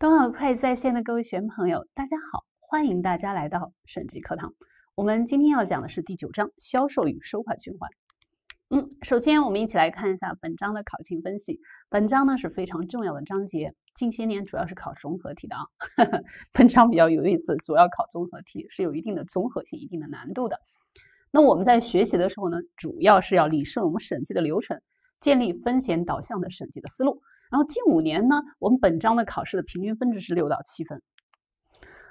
东奥会在线的各位学员朋友，大家好！欢迎大家来到审计课堂。我们今天要讲的是第九章销售与收款循环。嗯，首先我们一起来看一下本章的考情分析。本章呢是非常重要的章节，近些年主要是考综合题的啊。本章比较有意思，主要考综合题，是有一定的综合性、一定的难度的。那我们在学习的时候呢，主要是要理顺我们审计的流程，建立风险导向的审计的思路。然后近五年呢，我们本章的考试的平均分值是六到七分。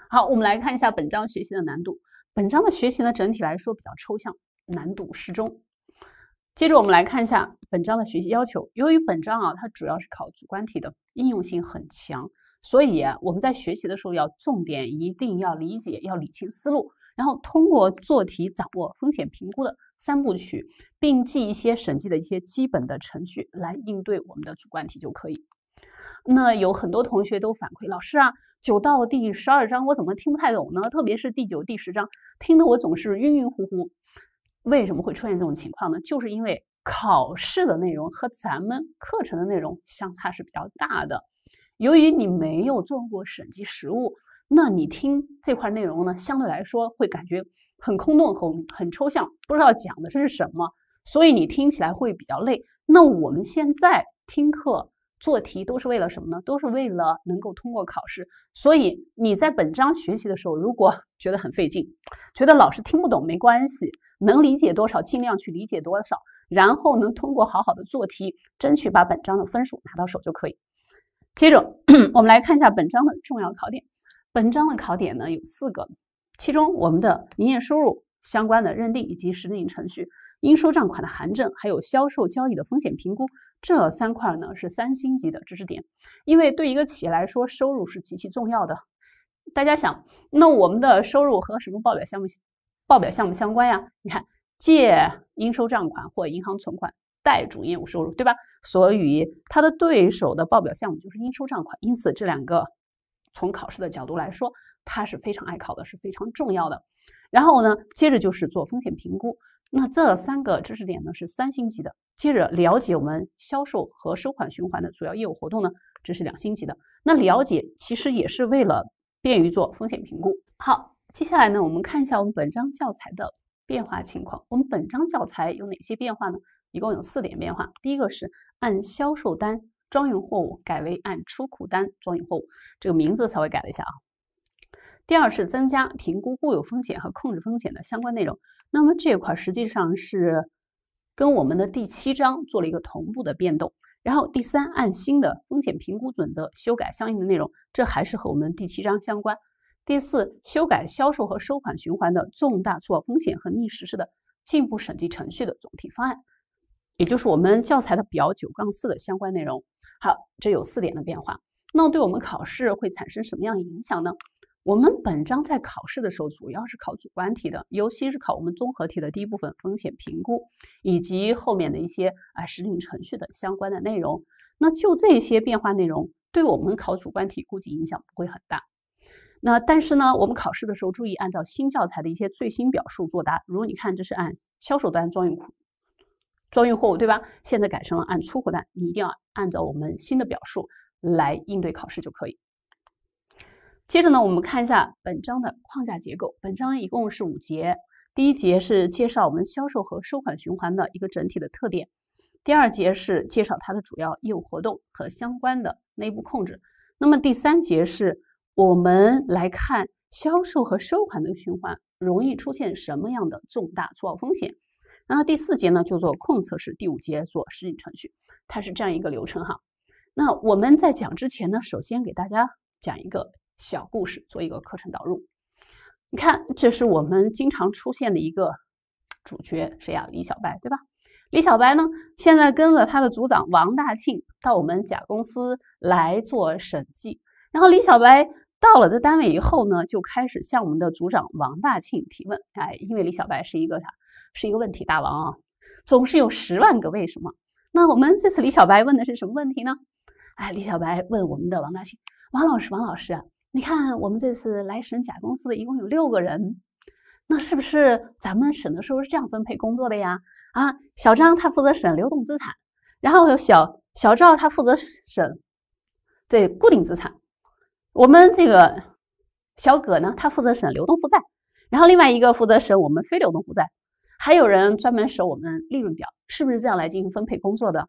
好，我们来看一下本章学习的难度。本章的学习呢整体来说比较抽象，难度适中。接着我们来看一下本章的学习要求。由于本章啊它主要是考主观题的，应用性很强，所以我们在学习的时候要重点，一定要理解，要理清思路，然后通过做题掌握风险评估的。三部曲，并记一些审计的一些基本的程序，来应对我们的主观题就可以。那有很多同学都反馈老师啊，九到第十二章我怎么听不太懂呢？特别是第九、第十章，听的我总是晕晕乎乎。为什么会出现这种情况呢？就是因为考试的内容和咱们课程的内容相差是比较大的。由于你没有做过审计实务，那你听这块内容呢，相对来说会感觉。很空洞、很很抽象，不知道讲的是什么，所以你听起来会比较累。那我们现在听课、做题都是为了什么呢？都是为了能够通过考试。所以你在本章学习的时候，如果 觉得很费劲，觉得老师听不懂没关系，能理解多少尽量去理解多少，然后能通过好好的做题，争取把本章的分数拿到手就可以。接着 我们来看一下本章的重要考点。本章的考点呢有四个。其中，我们的营业收入相关的认定以及实点程序、应收账款的函证，还有销售交易的风险评估，这三块呢是三星级的知识点。因为对一个企业来说，收入是极其重要的。大家想，那我们的收入和什么报表项目、报表项目相关呀？你看，借应收账款或银行存款，贷主营业务收入，对吧？所以，它的对手的报表项目就是应收账款。因此，这两个从考试的角度来说。它是非常爱考的，是非常重要的。然后呢，接着就是做风险评估。那这三个知识点呢是三星级的。接着了解我们销售和收款循环的主要业务活动呢，这是两星级的。那了解其实也是为了便于做风险评估。好，接下来呢，我们看一下我们本章教材的变化情况。我们本章教材有哪些变化呢？一共有四点变化。第一个是按销售单装运货物改为按出库单装运货物，这个名字稍微改了一下啊。第二是增加评估固有风险和控制风险的相关内容，那么这块实际上是跟我们的第七章做了一个同步的变动。然后第三，按新的风险评估准则修改相应的内容，这还是和我们第七章相关。第四，修改销售和收款循环的重大错风险和逆实施的进一步审计程序的总体方案，也就是我们教材的表九杠四的相关内容。好，这有四点的变化，那对我们考试会产生什么样的影响呢？我们本章在考试的时候主要是考主观题的，尤其是考我们综合题的第一部分风险评估，以及后面的一些啊，时令程序等相关的内容。那就这些变化内容，对我们考主观题估计影响不会很大。那但是呢，我们考试的时候注意按照新教材的一些最新表述作答。如你看，这是按销售端装运装运货物对吧？现在改成了按出口单，你一定要按照我们新的表述来应对考试就可以。接着呢，我们看一下本章的框架结构。本章一共是五节，第一节是介绍我们销售和收款循环的一个整体的特点，第二节是介绍它的主要业务活动和相关的内部控制。那么第三节是我们来看销售和收款的循环容易出现什么样的重大错报风险。然后第四节呢就做控测试，第五节做实景程序，它是这样一个流程哈。那我们在讲之前呢，首先给大家讲一个。小故事做一个课程导入，你看，这是我们经常出现的一个主角，谁呀？李小白，对吧？李小白呢，现在跟着他的组长王大庆到我们甲公司来做审计。然后李小白到了这单位以后呢，就开始向我们的组长王大庆提问。哎，因为李小白是一个啥？是一个问题大王啊，总是有十万个为什么。那我们这次李小白问的是什么问题呢？哎，李小白问我们的王大庆，王老师，王老师。你看，我们这次来审甲公司的一共有六个人，那是不是咱们审的时候是这样分配工作的呀？啊，小张他负责审流动资产，然后有小小赵他负责审这固定资产，我们这个小葛呢，他负责审流动负债，然后另外一个负责审我们非流动负债，还有人专门审我们利润表，是不是这样来进行分配工作的？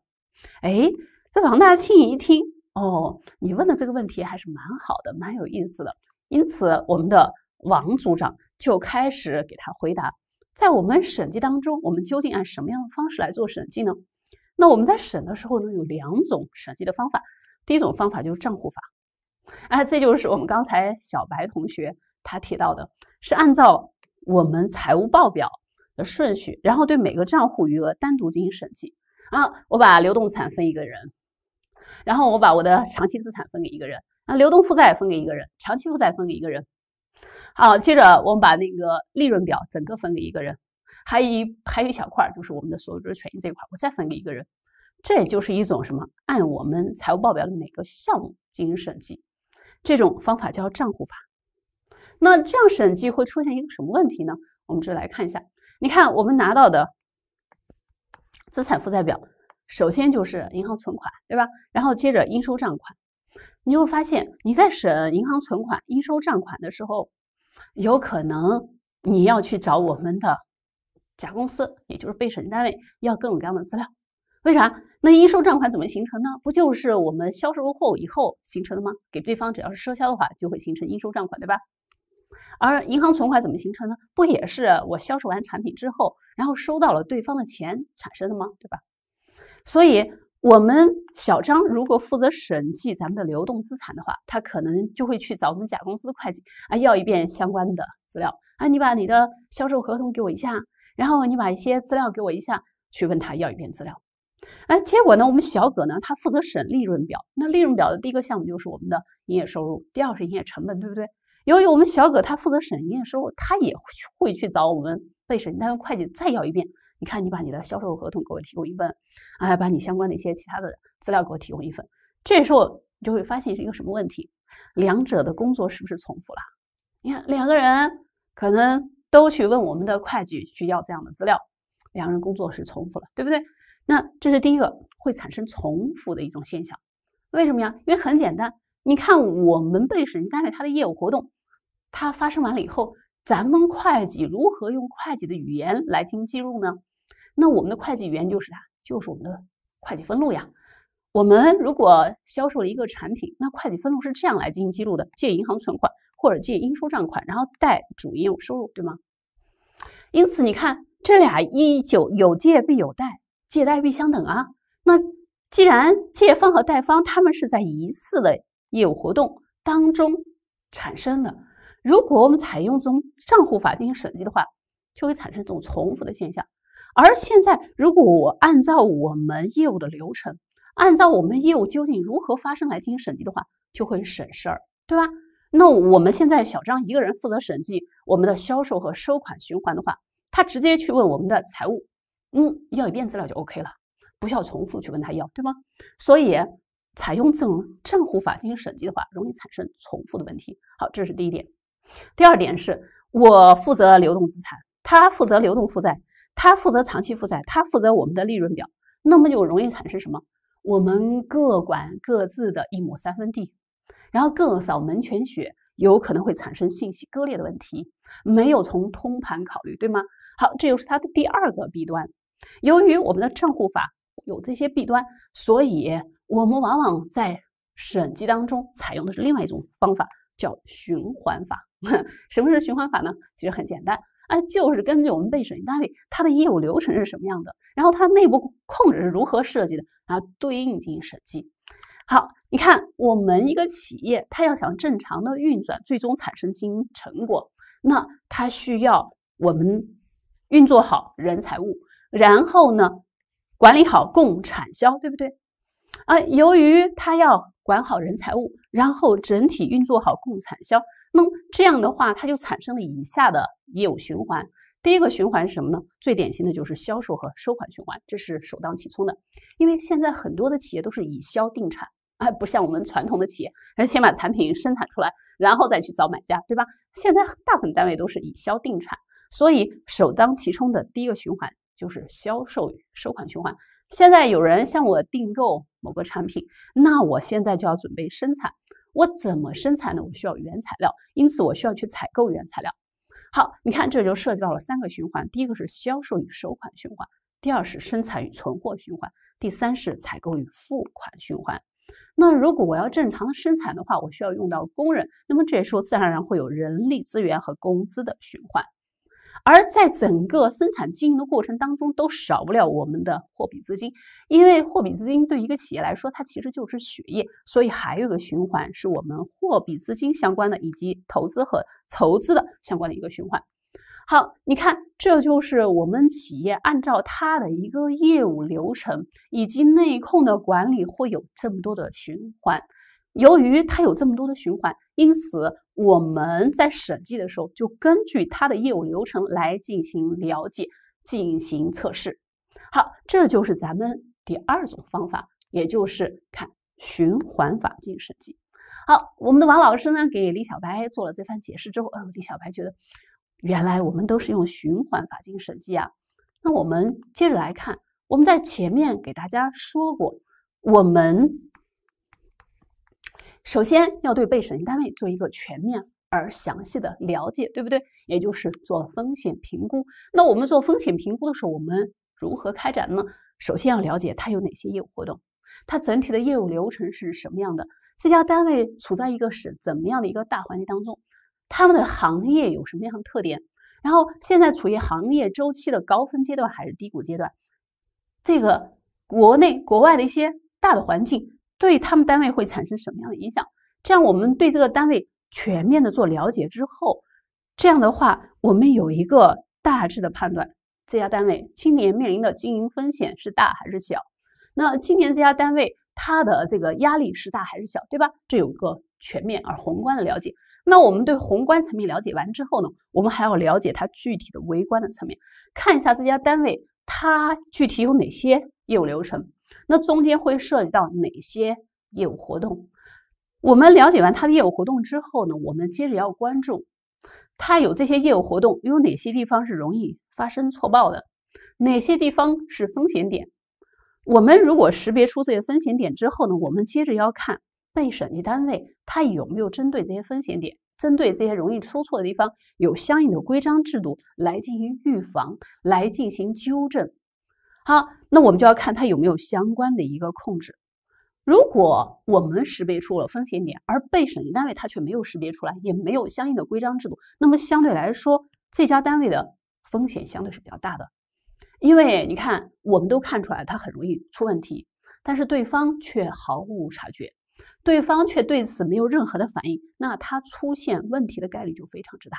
哎，这王大庆一听。哦，你问的这个问题还是蛮好的，蛮有意思的。因此，我们的王组长就开始给他回答。在我们审计当中，我们究竟按什么样的方式来做审计呢？那我们在审的时候呢，有两种审计的方法。第一种方法就是账户法，哎，这就是我们刚才小白同学他提到的，是按照我们财务报表的顺序，然后对每个账户余额单独进行审计啊。我把流动资产分一个人。然后我把我的长期资产分给一个人，那流动负债分给一个人，长期负债分给一个人。好，接着我们把那个利润表整个分给一个人，还有一还有一小块就是我们的所有者权益这一块，我再分给一个人。这也就是一种什么？按我们财务报表的每个项目进行审计，这种方法叫账户法。那这样审计会出现一个什么问题呢？我们就来看一下，你看我们拿到的资产负债表。首先就是银行存款，对吧？然后接着应收账款，你会发现你在审银行存款、应收账款的时候，有可能你要去找我们的甲公司，也就是被审单位，要各种各样的资料。为啥？那应收账款怎么形成呢？不就是我们销售货物以后形成的吗？给对方只要是赊销的话，就会形成应收账款，对吧？而银行存款怎么形成呢？不也是我销售完产品之后，然后收到了对方的钱产生的吗？对吧？所以，我们小张如果负责审计咱们的流动资产的话，他可能就会去找我们甲公司的会计啊，要一遍相关的资料啊。你把你的销售合同给我一下，然后你把一些资料给我一下，去问他要一遍资料。哎，结果呢，我们小葛呢，他负责审利润表，那利润表的第一个项目就是我们的营业收入，第二是营业成本，对不对？由于我们小葛他负责审营业收入，他也会去找我们被审计单位会计再要一遍。你看，你把你的销售合同给我提供一份，哎，把你相关的一些其他的资料给我提供一份。这时候你就会发现是一个什么问题？两者的工作是不是重复了？你看，两个人可能都去问我们的会计去要这样的资料，两人工作是重复了，对不对？那这是第一个会产生重复的一种现象。为什么呀？因为很简单，你看我们被审计单位它的业务活动，它发生完了以后，咱们会计如何用会计的语言来进行记录呢？那我们的会计语言就是啥？就是我们的会计分录呀。我们如果销售了一个产品，那会计分录是这样来进行记录的：借银行存款或者借应收账款，然后贷主营业务收入，对吗？因此，你看这俩一就有借必有贷，借贷必相等啊。那既然借方和贷方他们是在一次的业务活动当中产生的，如果我们采用这种账户法进行审计的话，就会产生这种重复的现象。而现在，如果我按照我们业务的流程，按照我们业务究竟如何发生来进行审计的话，就会省事儿，对吧？那我们现在小张一个人负责审计我们的销售和收款循环的话，他直接去问我们的财务，嗯，要一遍资料就 OK 了，不需要重复去问他要，对吗？所以，采用这种账户法进行审计的话，容易产生重复的问题。好，这是第一点。第二点是我负责流动资产，他负责流动负债。他负责长期负债，他负责我们的利润表，那么就容易产生什么？我们各管各自的一亩三分地，然后各扫门前雪，有可能会产生信息割裂的问题，没有从通盘考虑，对吗？好，这又是它的第二个弊端。由于我们的账户法有这些弊端，所以我们往往在审计当中采用的是另外一种方法，叫循环法。什么是循环法呢？其实很简单。哎，就是根据我们被审计单位它的业务流程是什么样的，然后它内部控制是如何设计的，然后对应进行审计。好，你看我们一个企业，它要想正常的运转，最终产生经营成果，那它需要我们运作好人财物，然后呢管理好供产销，对不对？啊，由于它要管好人财物，然后整体运作好供产销。那么这样的话，它就产生了以下的业务循环。第一个循环是什么呢？最典型的就是销售和收款循环，这是首当其冲的。因为现在很多的企业都是以销定产，哎，不像我们传统的企业，先先把产品生产出来，然后再去找买家，对吧？现在大部分单位都是以销定产，所以首当其冲的第一个循环就是销售与收款循环。现在有人向我订购某个产品，那我现在就要准备生产。我怎么生产呢？我需要原材料，因此我需要去采购原材料。好，你看，这就涉及到了三个循环：第一个是销售与收款循环，第二是生产与存货循环，第三是采购与付款循环。那如果我要正常的生产的话，我需要用到工人，那么这时候自然而然会有人力资源和工资的循环。而在整个生产经营的过程当中，都少不了我们的货币资金，因为货币资金对一个企业来说，它其实就是血液，所以还有一个循环，是我们货币资金相关的以及投资和筹资的相关的一个循环。好，你看，这就是我们企业按照它的一个业务流程以及内控的管理会有这么多的循环。由于它有这么多的循环，因此我们在审计的时候就根据它的业务流程来进行了解、进行测试。好，这就是咱们第二种方法，也就是看循环法进行审计。好，我们的王老师呢给李小白做了这番解释之后，嗯，李小白觉得原来我们都是用循环法进行审计啊。那我们接着来看，我们在前面给大家说过，我们。首先要对被审计单位做一个全面而详细的了解，对不对？也就是做风险评估。那我们做风险评估的时候，我们如何开展呢？首先要了解它有哪些业务活动，它整体的业务流程是什么样的。这家单位处在一个是怎么样的一个大环境当中？他们的行业有什么样的特点？然后现在处于行业周期的高分阶段还是低谷阶段？这个国内国外的一些大的环境。对他们单位会产生什么样的影响？这样我们对这个单位全面的做了解之后，这样的话，我们有一个大致的判断：这家单位今年面临的经营风险是大还是小？那今年这家单位它的这个压力是大还是小？对吧？这有一个全面而宏观的了解。那我们对宏观层面了解完之后呢，我们还要了解它具体的微观的层面，看一下这家单位它具体有哪些业务流程。那中间会涉及到哪些业务活动？我们了解完它的业务活动之后呢，我们接着要关注，它有这些业务活动，有哪些地方是容易发生错报的，哪些地方是风险点？我们如果识别出这些风险点之后呢，我们接着要看被审计单位它有没有针对这些风险点，针对这些容易出错的地方，有相应的规章制度来进行预防，来进行纠正。好，那我们就要看它有没有相关的一个控制。如果我们识别出了风险点，而被审计单位它却没有识别出来，也没有相应的规章制度，那么相对来说，这家单位的风险相对是比较大的。因为你看，我们都看出来它很容易出问题，但是对方却毫无察觉，对方却对此没有任何的反应，那它出现问题的概率就非常之大。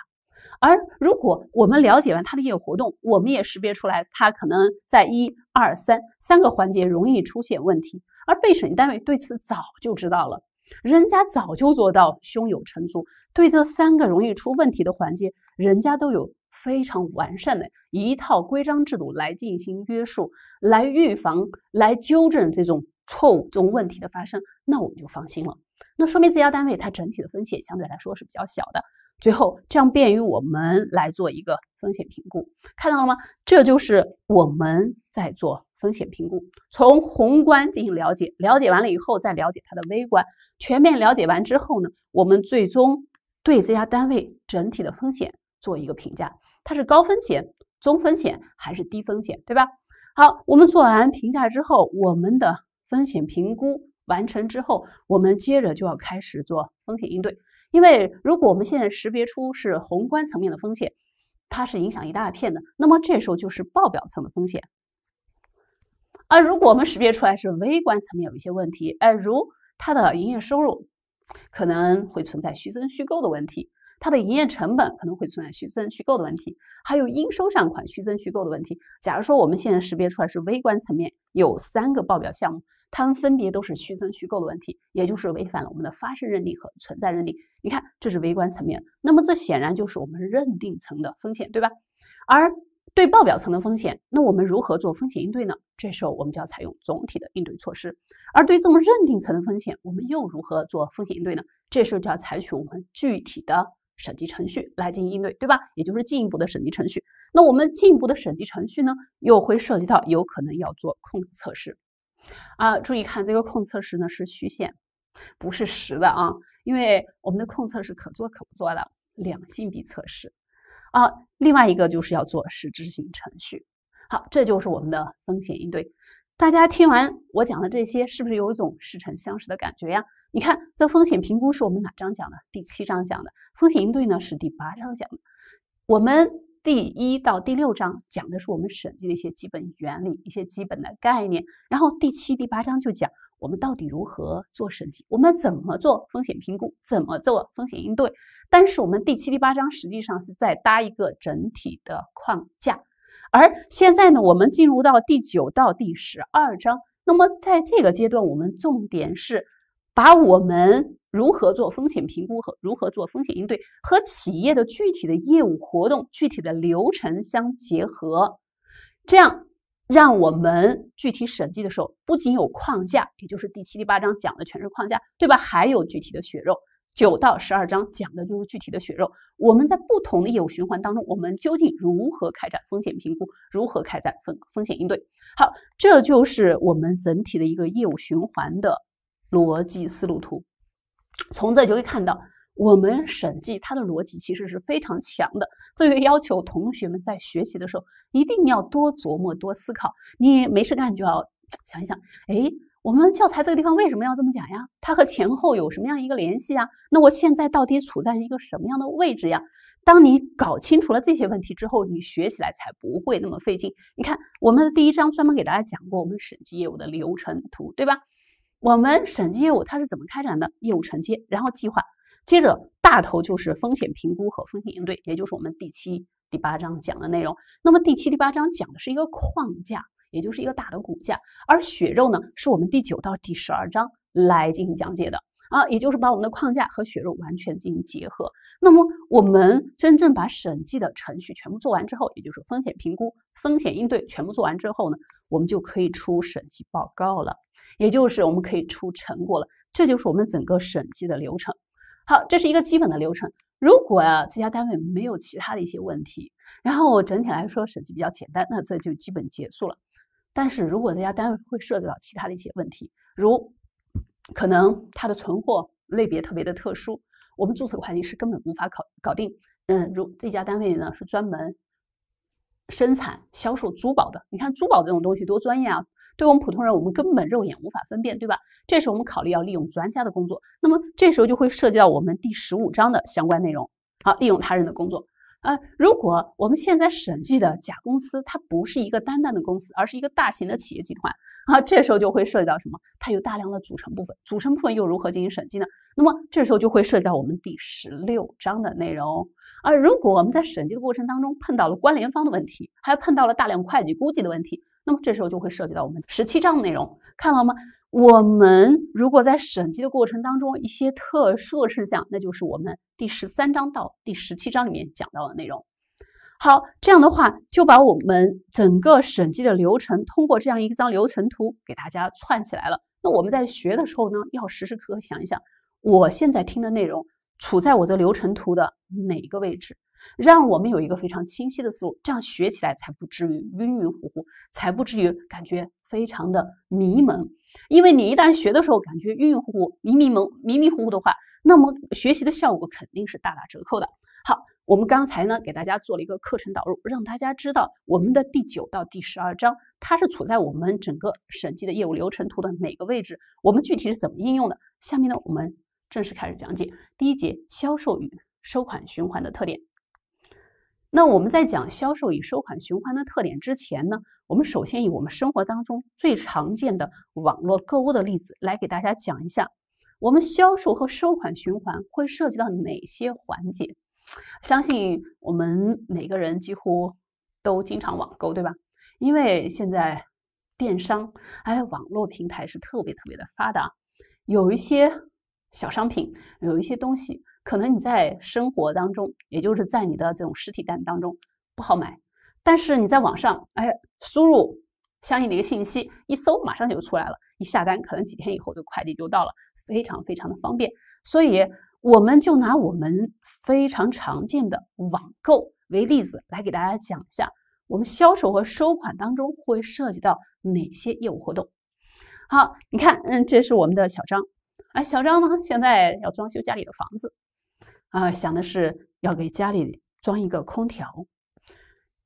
而如果我们了解完他的业务活动，我们也识别出来他可能在一、二、三三个环节容易出现问题，而被审计单位对此早就知道了，人家早就做到胸有成竹，对这三个容易出问题的环节，人家都有非常完善的一套规章制度来进行约束、来预防、来纠正这种错误、这种问题的发生，那我们就放心了。那说明这家单位它整体的风险相对来说是比较小的。最后，这样便于我们来做一个风险评估，看到了吗？这就是我们在做风险评估，从宏观进行了解，了解完了以后再了解它的微观，全面了解完之后呢，我们最终对这家单位整体的风险做一个评价，它是高风险、中风险还是低风险，对吧？好，我们做完评价之后，我们的风险评估完成之后，我们接着就要开始做风险应对。因为如果我们现在识别出是宏观层面的风险，它是影响一大片的，那么这时候就是报表层的风险。而如果我们识别出来是微观层面有一些问题，哎，如它的营业收入可能会存在虚增虚构的问题，它的营业成本可能会存在虚增虚构的问题，还有应收账款虚增虚构的问题。假如说我们现在识别出来是微观层面有三个报表项目。它们分别都是虚增、虚构的问题，也就是违反了我们的发生认定和存在认定。你看，这是微观层面。那么，这显然就是我们认定层的风险，对吧？而对报表层的风险，那我们如何做风险应对呢？这时候，我们就要采用总体的应对措施。而对这种认定层的风险，我们又如何做风险应对呢？这时候就要采取我们具体的审计程序来进行应对，对吧？也就是进一步的审计程序。那我们进一步的审计程序呢，又会涉及到有可能要做控制测试。啊，注意看这个控测试呢是虚线，不是实的啊，因为我们的控测试可做可不做的两性比测试啊，另外一个就是要做实质性程序。好，这就是我们的风险应对。大家听完我讲的这些，是不是有一种似曾相识的感觉呀？你看，这风险评估是我们哪章讲的？第七章讲的风险应对呢是第八章讲的。我们。第一到第六章讲的是我们审计的一些基本原理、一些基本的概念，然后第七、第八章就讲我们到底如何做审计，我们怎么做风险评估，怎么做风险应对。但是我们第七、第八章实际上是在搭一个整体的框架，而现在呢，我们进入到第九到第十二章，那么在这个阶段，我们重点是把我们。如何做风险评估和如何做风险应对，和企业的具体的业务活动、具体的流程相结合，这样让我们具体审计的时候，不仅有框架，也就是第七、第八章讲的全是框架，对吧？还有具体的血肉，九到十二章讲的就是具体的血肉。我们在不同的业务循环当中，我们究竟如何开展风险评估，如何开展风风险应对？好，这就是我们整体的一个业务循环的逻辑思路图。从这就会看到，我们审计它的逻辑其实是非常强的。这就要求同学们在学习的时候一定要多琢磨、多思考。你没事干就要想一想，哎，我们教材这个地方为什么要这么讲呀？它和前后有什么样一个联系啊？那我现在到底处在一个什么样的位置呀？当你搞清楚了这些问题之后，你学起来才不会那么费劲。你看，我们的第一章专门给大家讲过我们审计业务的流程图，对吧？我们审计业务它是怎么开展的？业务承接，然后计划，接着大头就是风险评估和风险应对，也就是我们第七、第八章讲的内容。那么第七、第八章讲的是一个框架，也就是一个大的骨架，而血肉呢，是我们第九到第十二章来进行讲解的啊，也就是把我们的框架和血肉完全进行结合。那么我们真正把审计的程序全部做完之后，也就是风险评估、风险应对全部做完之后呢，我们就可以出审计报告了。也就是我们可以出成果了，这就是我们整个审计的流程。好，这是一个基本的流程。如果啊，这家单位没有其他的一些问题，然后整体来说审计比较简单，那这就基本结束了。但是如果这家单位会涉及到其他的一些问题，如可能他的存货类别特别的特殊，我们注册会计师根本无法搞搞定。嗯，如这家单位呢是专门生产销售珠宝的，你看珠宝这种东西多专业啊。对我们普通人，我们根本肉眼无法分辨，对吧？这时候我们考虑要利用专家的工作，那么这时候就会涉及到我们第十五章的相关内容，好，利用他人的工作。啊，如果我们现在审计的甲公司，它不是一个单单的公司，而是一个大型的企业集团，啊，这时候就会涉及到什么？它有大量的组成部分，组成部分又如何进行审计呢？那么这时候就会涉及到我们第十六章的内容。啊，如果我们在审计的过程当中碰到了关联方的问题，还碰到了大量会计估计的问题。那么这时候就会涉及到我们十七章的内容，看到吗？我们如果在审计的过程当中一些特殊的事项，那就是我们第十三章到第十七章里面讲到的内容。好，这样的话就把我们整个审计的流程通过这样一张流程图给大家串起来了。那我们在学的时候呢，要时时刻刻想一想，我现在听的内容处在我的流程图的哪个位置？让我们有一个非常清晰的思路，这样学起来才不至于晕晕乎乎，才不至于感觉非常的迷蒙。因为你一旦学的时候感觉晕晕乎乎、迷迷蒙、迷迷糊糊的话，那么学习的效果肯定是大打折扣的。好，我们刚才呢给大家做了一个课程导入，让大家知道我们的第九到第十二章它是处在我们整个审计的业务流程图的哪个位置，我们具体是怎么应用的。下面呢我们正式开始讲解第一节销售与收款循环的特点。那我们在讲销售与收款循环的特点之前呢，我们首先以我们生活当中最常见的网络购物的例子来给大家讲一下，我们销售和收款循环会涉及到哪些环节。相信我们每个人几乎都经常网购，对吧？因为现在电商，哎，网络平台是特别特别的发达，有一些小商品，有一些东西。可能你在生活当中，也就是在你的这种实体店当中不好买，但是你在网上，哎，输入相应的一个信息，一搜马上就出来了，一下单，可能几天以后就快递就到了，非常非常的方便。所以，我们就拿我们非常常见的网购为例子来给大家讲一下，我们销售和收款当中会涉及到哪些业务活动。好，你看，嗯，这是我们的小张，哎，小张呢，现在要装修家里的房子。啊，想的是要给家里装一个空调。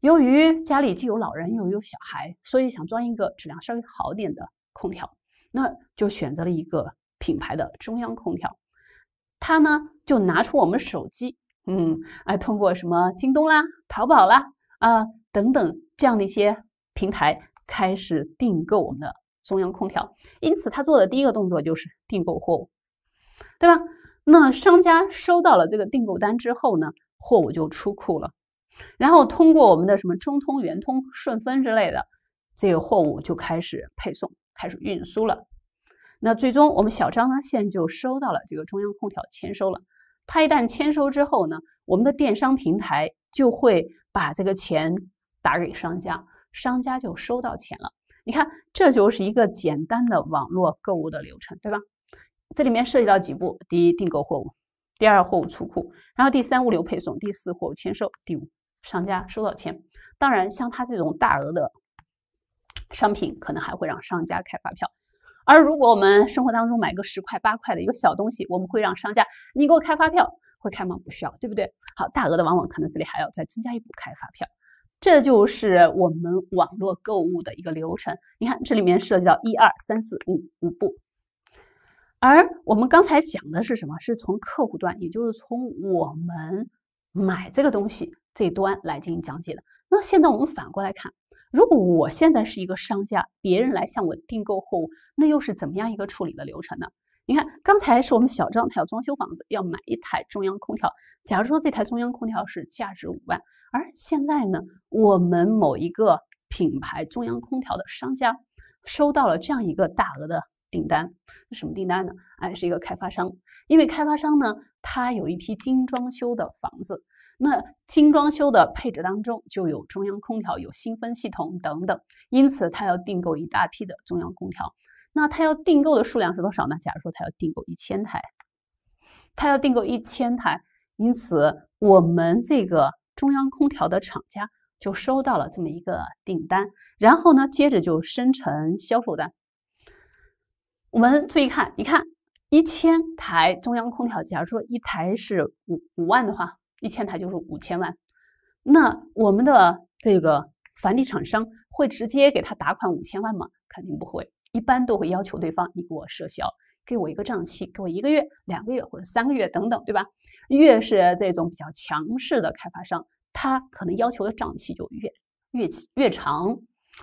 由于家里既有老人又有小孩，所以想装一个质量稍微好点的空调，那就选择了一个品牌的中央空调。他呢，就拿出我们手机，嗯，哎，通过什么京东啦、淘宝啦啊等等这样的一些平台，开始订购我们的中央空调。因此，他做的第一个动作就是订购货物，对吧？那商家收到了这个订购单之后呢，货物就出库了，然后通过我们的什么中通、圆通、顺丰之类的，这个货物就开始配送，开始运输了。那最终我们小张呢，现在就收到了这个中央空调签收了。他一旦签收之后呢，我们的电商平台就会把这个钱打给商家，商家就收到钱了。你看，这就是一个简单的网络购物的流程，对吧？这里面涉及到几步：第一，订购货物；第二，货物出库；然后第三，物流配送；第四，货物签收；第五，商家收到钱。当然，像他这种大额的商品，可能还会让商家开发票。而如果我们生活当中买个十块八块的一个小东西，我们会让商家你给我开发票，会开吗？不需要，对不对？好，大额的往往可能这里还要再增加一步开发票。这就是我们网络购物的一个流程。你看，这里面涉及到一二三四五五步。而我们刚才讲的是什么？是从客户端，也就是从我们买这个东西这端来进行讲解的。那现在我们反过来看，如果我现在是一个商家，别人来向我订购货物，那又是怎么样一个处理的流程呢？你看，刚才是我们小张他要装修房子，要买一台中央空调。假如说这台中央空调是价值五万，而现在呢，我们某一个品牌中央空调的商家收到了这样一个大额的。订单，那什么订单呢？哎，是一个开发商，因为开发商呢，他有一批精装修的房子，那精装修的配置当中就有中央空调、有新风系统等等，因此他要订购一大批的中央空调。那他要订购的数量是多少呢？假如说他要订购一千台，他要订购一千台，因此我们这个中央空调的厂家就收到了这么一个订单，然后呢，接着就生成销售单。我们注意看，你看一千台中央空调，假如说一台是五五万的话，一千台就是五千万。那我们的这个房地产商会直接给他打款五千万吗？肯定不会，一般都会要求对方你给我赊销，给我一个账期，给我一个月、两个月或者三个月等等，对吧？越是这种比较强势的开发商，他可能要求的账期就越越越长。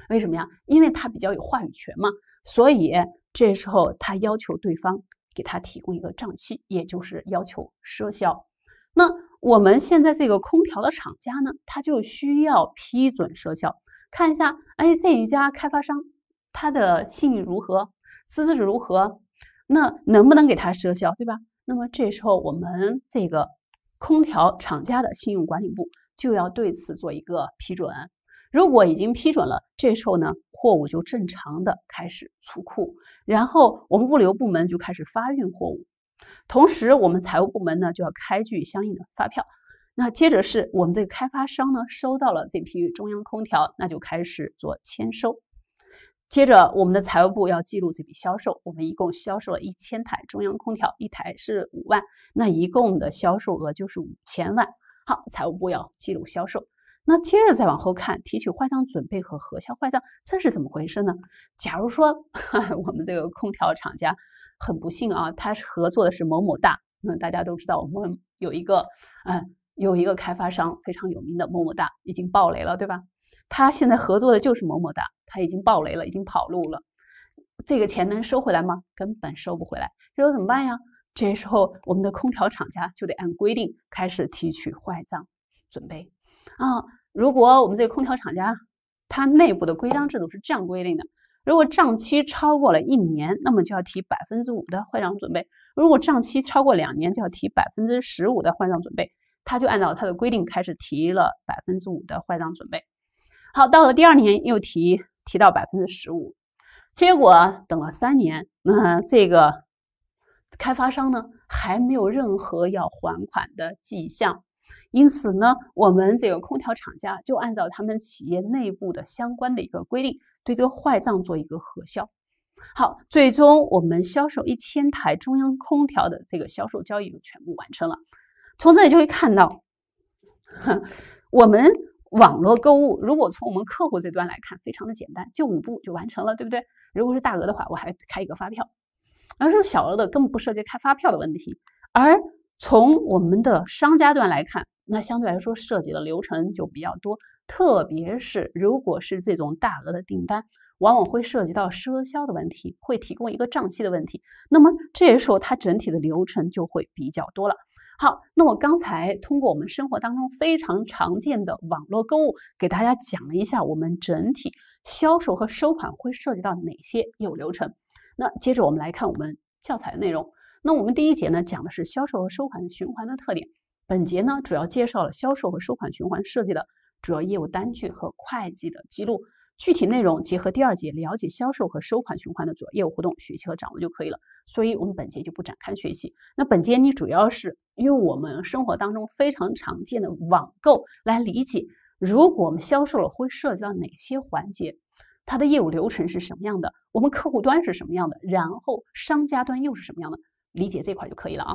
为什么呀？因为他比较有话语权嘛。所以这时候他要求对方给他提供一个账期，也就是要求赊销。那我们现在这个空调的厂家呢，他就需要批准赊销。看一下，哎，这一家开发商他的信誉如何，资质如何，那能不能给他赊销，对吧？那么这时候我们这个空调厂家的信用管理部就要对此做一个批准。如果已经批准了，这时候呢，货物就正常的开始出库，然后我们物流部门就开始发运货物，同时我们财务部门呢就要开具相应的发票。那接着是我们这个开发商呢收到了这批中央空调，那就开始做签收。接着我们的财务部要记录这笔销售，我们一共销售了一千台中央空调，一台是五万，那一共的销售额就是五千万。好，财务部要记录销售。那接着再往后看，提取坏账准备和核销坏账，这是怎么回事呢？假如说 我们这个空调厂家很不幸啊，他合作的是某某大，那大家都知道，我们有一个，嗯，有一个开发商非常有名的某某大已经爆雷了，对吧？他现在合作的就是某某大，他已经爆雷了，已经跑路了，这个钱能收回来吗？根本收不回来，这时候怎么办呀？这时候我们的空调厂家就得按规定开始提取坏账准备。啊，如果我们这个空调厂家，它内部的规章制度是这样规定的：如果账期超过了一年，那么就要提百分之五的坏账准备；如果账期超过两年，就要提百分之十五的坏账准备。他就按照他的规定开始提了百分之五的坏账准备。好，到了第二年又提提到百分之十五，结果等了三年，那这个开发商呢还没有任何要还款的迹象。因此呢，我们这个空调厂家就按照他们企业内部的相关的一个规定，对这个坏账做一个核销。好，最终我们销售一千台中央空调的这个销售交易就全部完成了。从这里就会看到，我们网络购物，如果从我们客户这端来看，非常的简单，就五步就完成了，对不对？如果是大额的话，我还开一个发票；而是小额的，根本不涉及开发票的问题。而从我们的商家端来看，那相对来说，涉及的流程就比较多，特别是如果是这种大额的订单，往往会涉及到赊销的问题，会提供一个账期的问题。那么，这时候它整体的流程就会比较多了。好，那我刚才通过我们生活当中非常常见的网络购物，给大家讲了一下我们整体销售和收款会涉及到哪些业务流程。那接着我们来看我们教材的内容。那我们第一节呢，讲的是销售和收款循环的特点。本节呢主要介绍了销售和收款循环设计的主要业务单据和会计的记录，具体内容结合第二节了解销售和收款循环的主要业务活动，学习和掌握就可以了。所以我们本节就不展开学习。那本节你主要是用我们生活当中非常常见的网购来理解，如果我们销售了会涉及到哪些环节，它的业务流程是什么样的，我们客户端是什么样的，然后商家端又是什么样的，理解这块就可以了啊。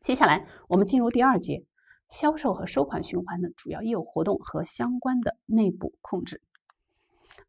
接下来，我们进入第二节，销售和收款循环的主要业务活动和相关的内部控制。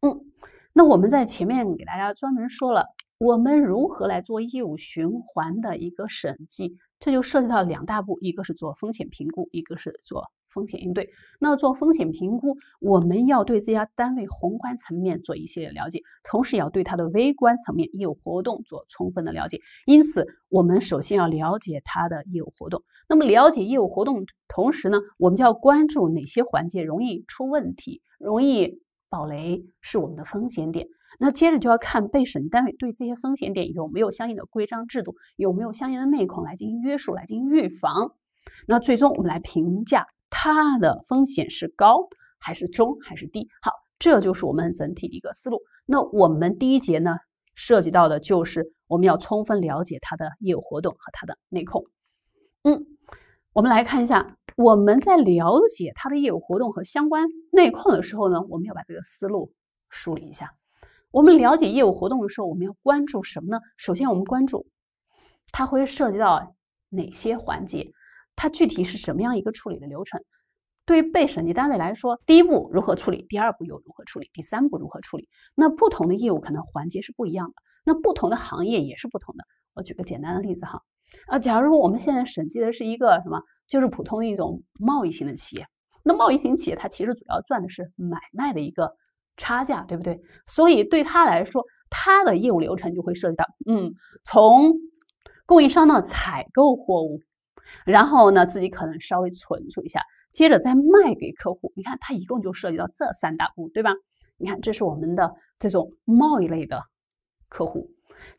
嗯，那我们在前面给大家专门说了，我们如何来做业务循环的一个审计，这就涉及到两大步，一个是做风险评估，一个是做。风险应对，那做风险评估，我们要对这家单位宏观层面做一系列了解，同时也要对它的微观层面业务活动做充分的了解。因此，我们首先要了解它的业务活动。那么，了解业务活动，同时呢，我们就要关注哪些环节容易出问题、容易爆雷是我们的风险点。那接着就要看被审单位对这些风险点有没有相应的规章制度，有没有相应的内控来进行约束、来进行预防。那最终，我们来评价。它的风险是高还是中还是低？好，这就是我们整体的一个思路。那我们第一节呢，涉及到的就是我们要充分了解它的业务活动和它的内控。嗯，我们来看一下，我们在了解它的业务活动和相关内控的时候呢，我们要把这个思路梳理一下。我们了解业务活动的时候，我们要关注什么呢？首先，我们关注它会涉及到哪些环节。它具体是什么样一个处理的流程？对于被审计单位来说，第一步如何处理？第二步又如何处理？第三步如何处理？那不同的业务可能环节是不一样的，那不同的行业也是不同的。我举个简单的例子哈，啊，假如我们现在审计的是一个什么，就是普通的一种贸易型的企业。那贸易型企业它其实主要赚的是买卖的一个差价，对不对？所以对他来说，他的业务流程就会涉及到，嗯，从供应商那采购货物。然后呢，自己可能稍微存储一下，接着再卖给客户。你看，它一共就涉及到这三大步，对吧？你看，这是我们的这种贸易类的客户。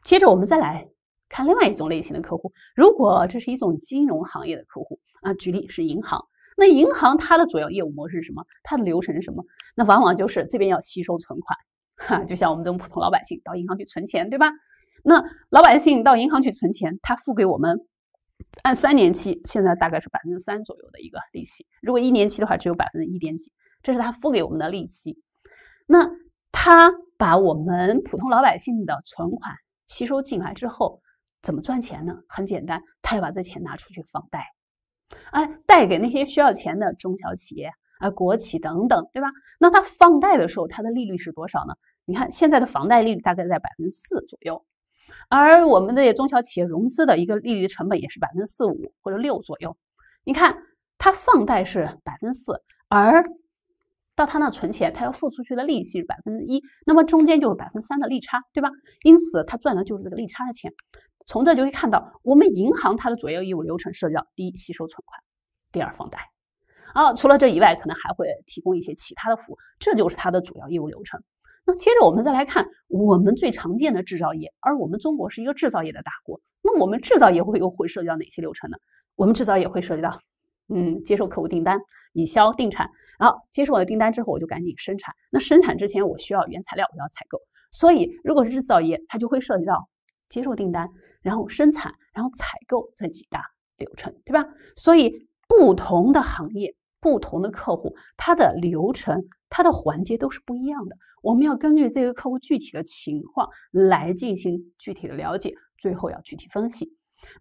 接着我们再来看另外一种类型的客户，如果这是一种金融行业的客户啊，举例是银行。那银行它的主要业务模式是什么？它的流程是什么？那往往就是这边要吸收存款，哈，就像我们这种普通老百姓到银行去存钱，对吧？那老百姓到银行去存钱，他付给我们。按三年期，现在大概是百分之三左右的一个利息。如果一年期的话，只有百分之一点几。这是他付给我们的利息。那他把我们普通老百姓的存款吸收进来之后，怎么赚钱呢？很简单，他要把这钱拿出去放贷，哎，贷给那些需要钱的中小企业啊、国企等等，对吧？那他放贷的时候，他的利率是多少呢？你看现在的房贷利率大概在百分之四左右。而我们的中小企业融资的一个利率成本也是百分之四五或者六左右。你看，他放贷是百分之四，而到他那存钱，他要付出去的利息是百分之一，那么中间就是百分之三的利差，对吧？因此，他赚的就是这个利差的钱。从这就可以看到，我们银行它的主要业务流程是：叫第一吸收存款，第二放贷。啊，除了这以外，可能还会提供一些其他的服务，这就是它的主要业务流程。那接着我们再来看我们最常见的制造业，而我们中国是一个制造业的大国。那我们制造业会又会涉及到哪些流程呢？我们制造业会涉及到，嗯，接受客户订单、以销定产，然后接受我的订单之后，我就赶紧生产。那生产之前，我需要原材料，我要采购。所以，如果是制造业，它就会涉及到接受订单，然后生产，然后采购这几大流程，对吧？所以，不同的行业、不同的客户，它的流程、它的环节都是不一样的。我们要根据这个客户具体的情况来进行具体的了解，最后要具体分析。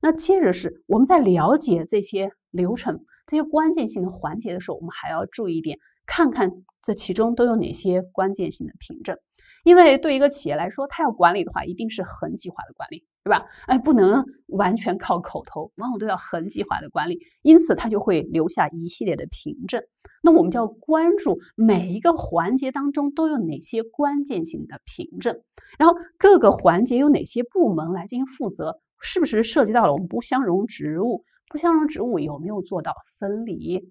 那接着是我们在了解这些流程、这些关键性的环节的时候，我们还要注意一点，看看这其中都有哪些关键性的凭证，因为对一个企业来说，它要管理的话，一定是痕迹化的管理。对吧？哎，不能完全靠口头，往往都要痕迹化的管理，因此它就会留下一系列的凭证。那我们就要关注每一个环节当中都有哪些关键性的凭证，然后各个环节有哪些部门来进行负责，是不是涉及到了我们不相容职务？不相容职务有没有做到分离？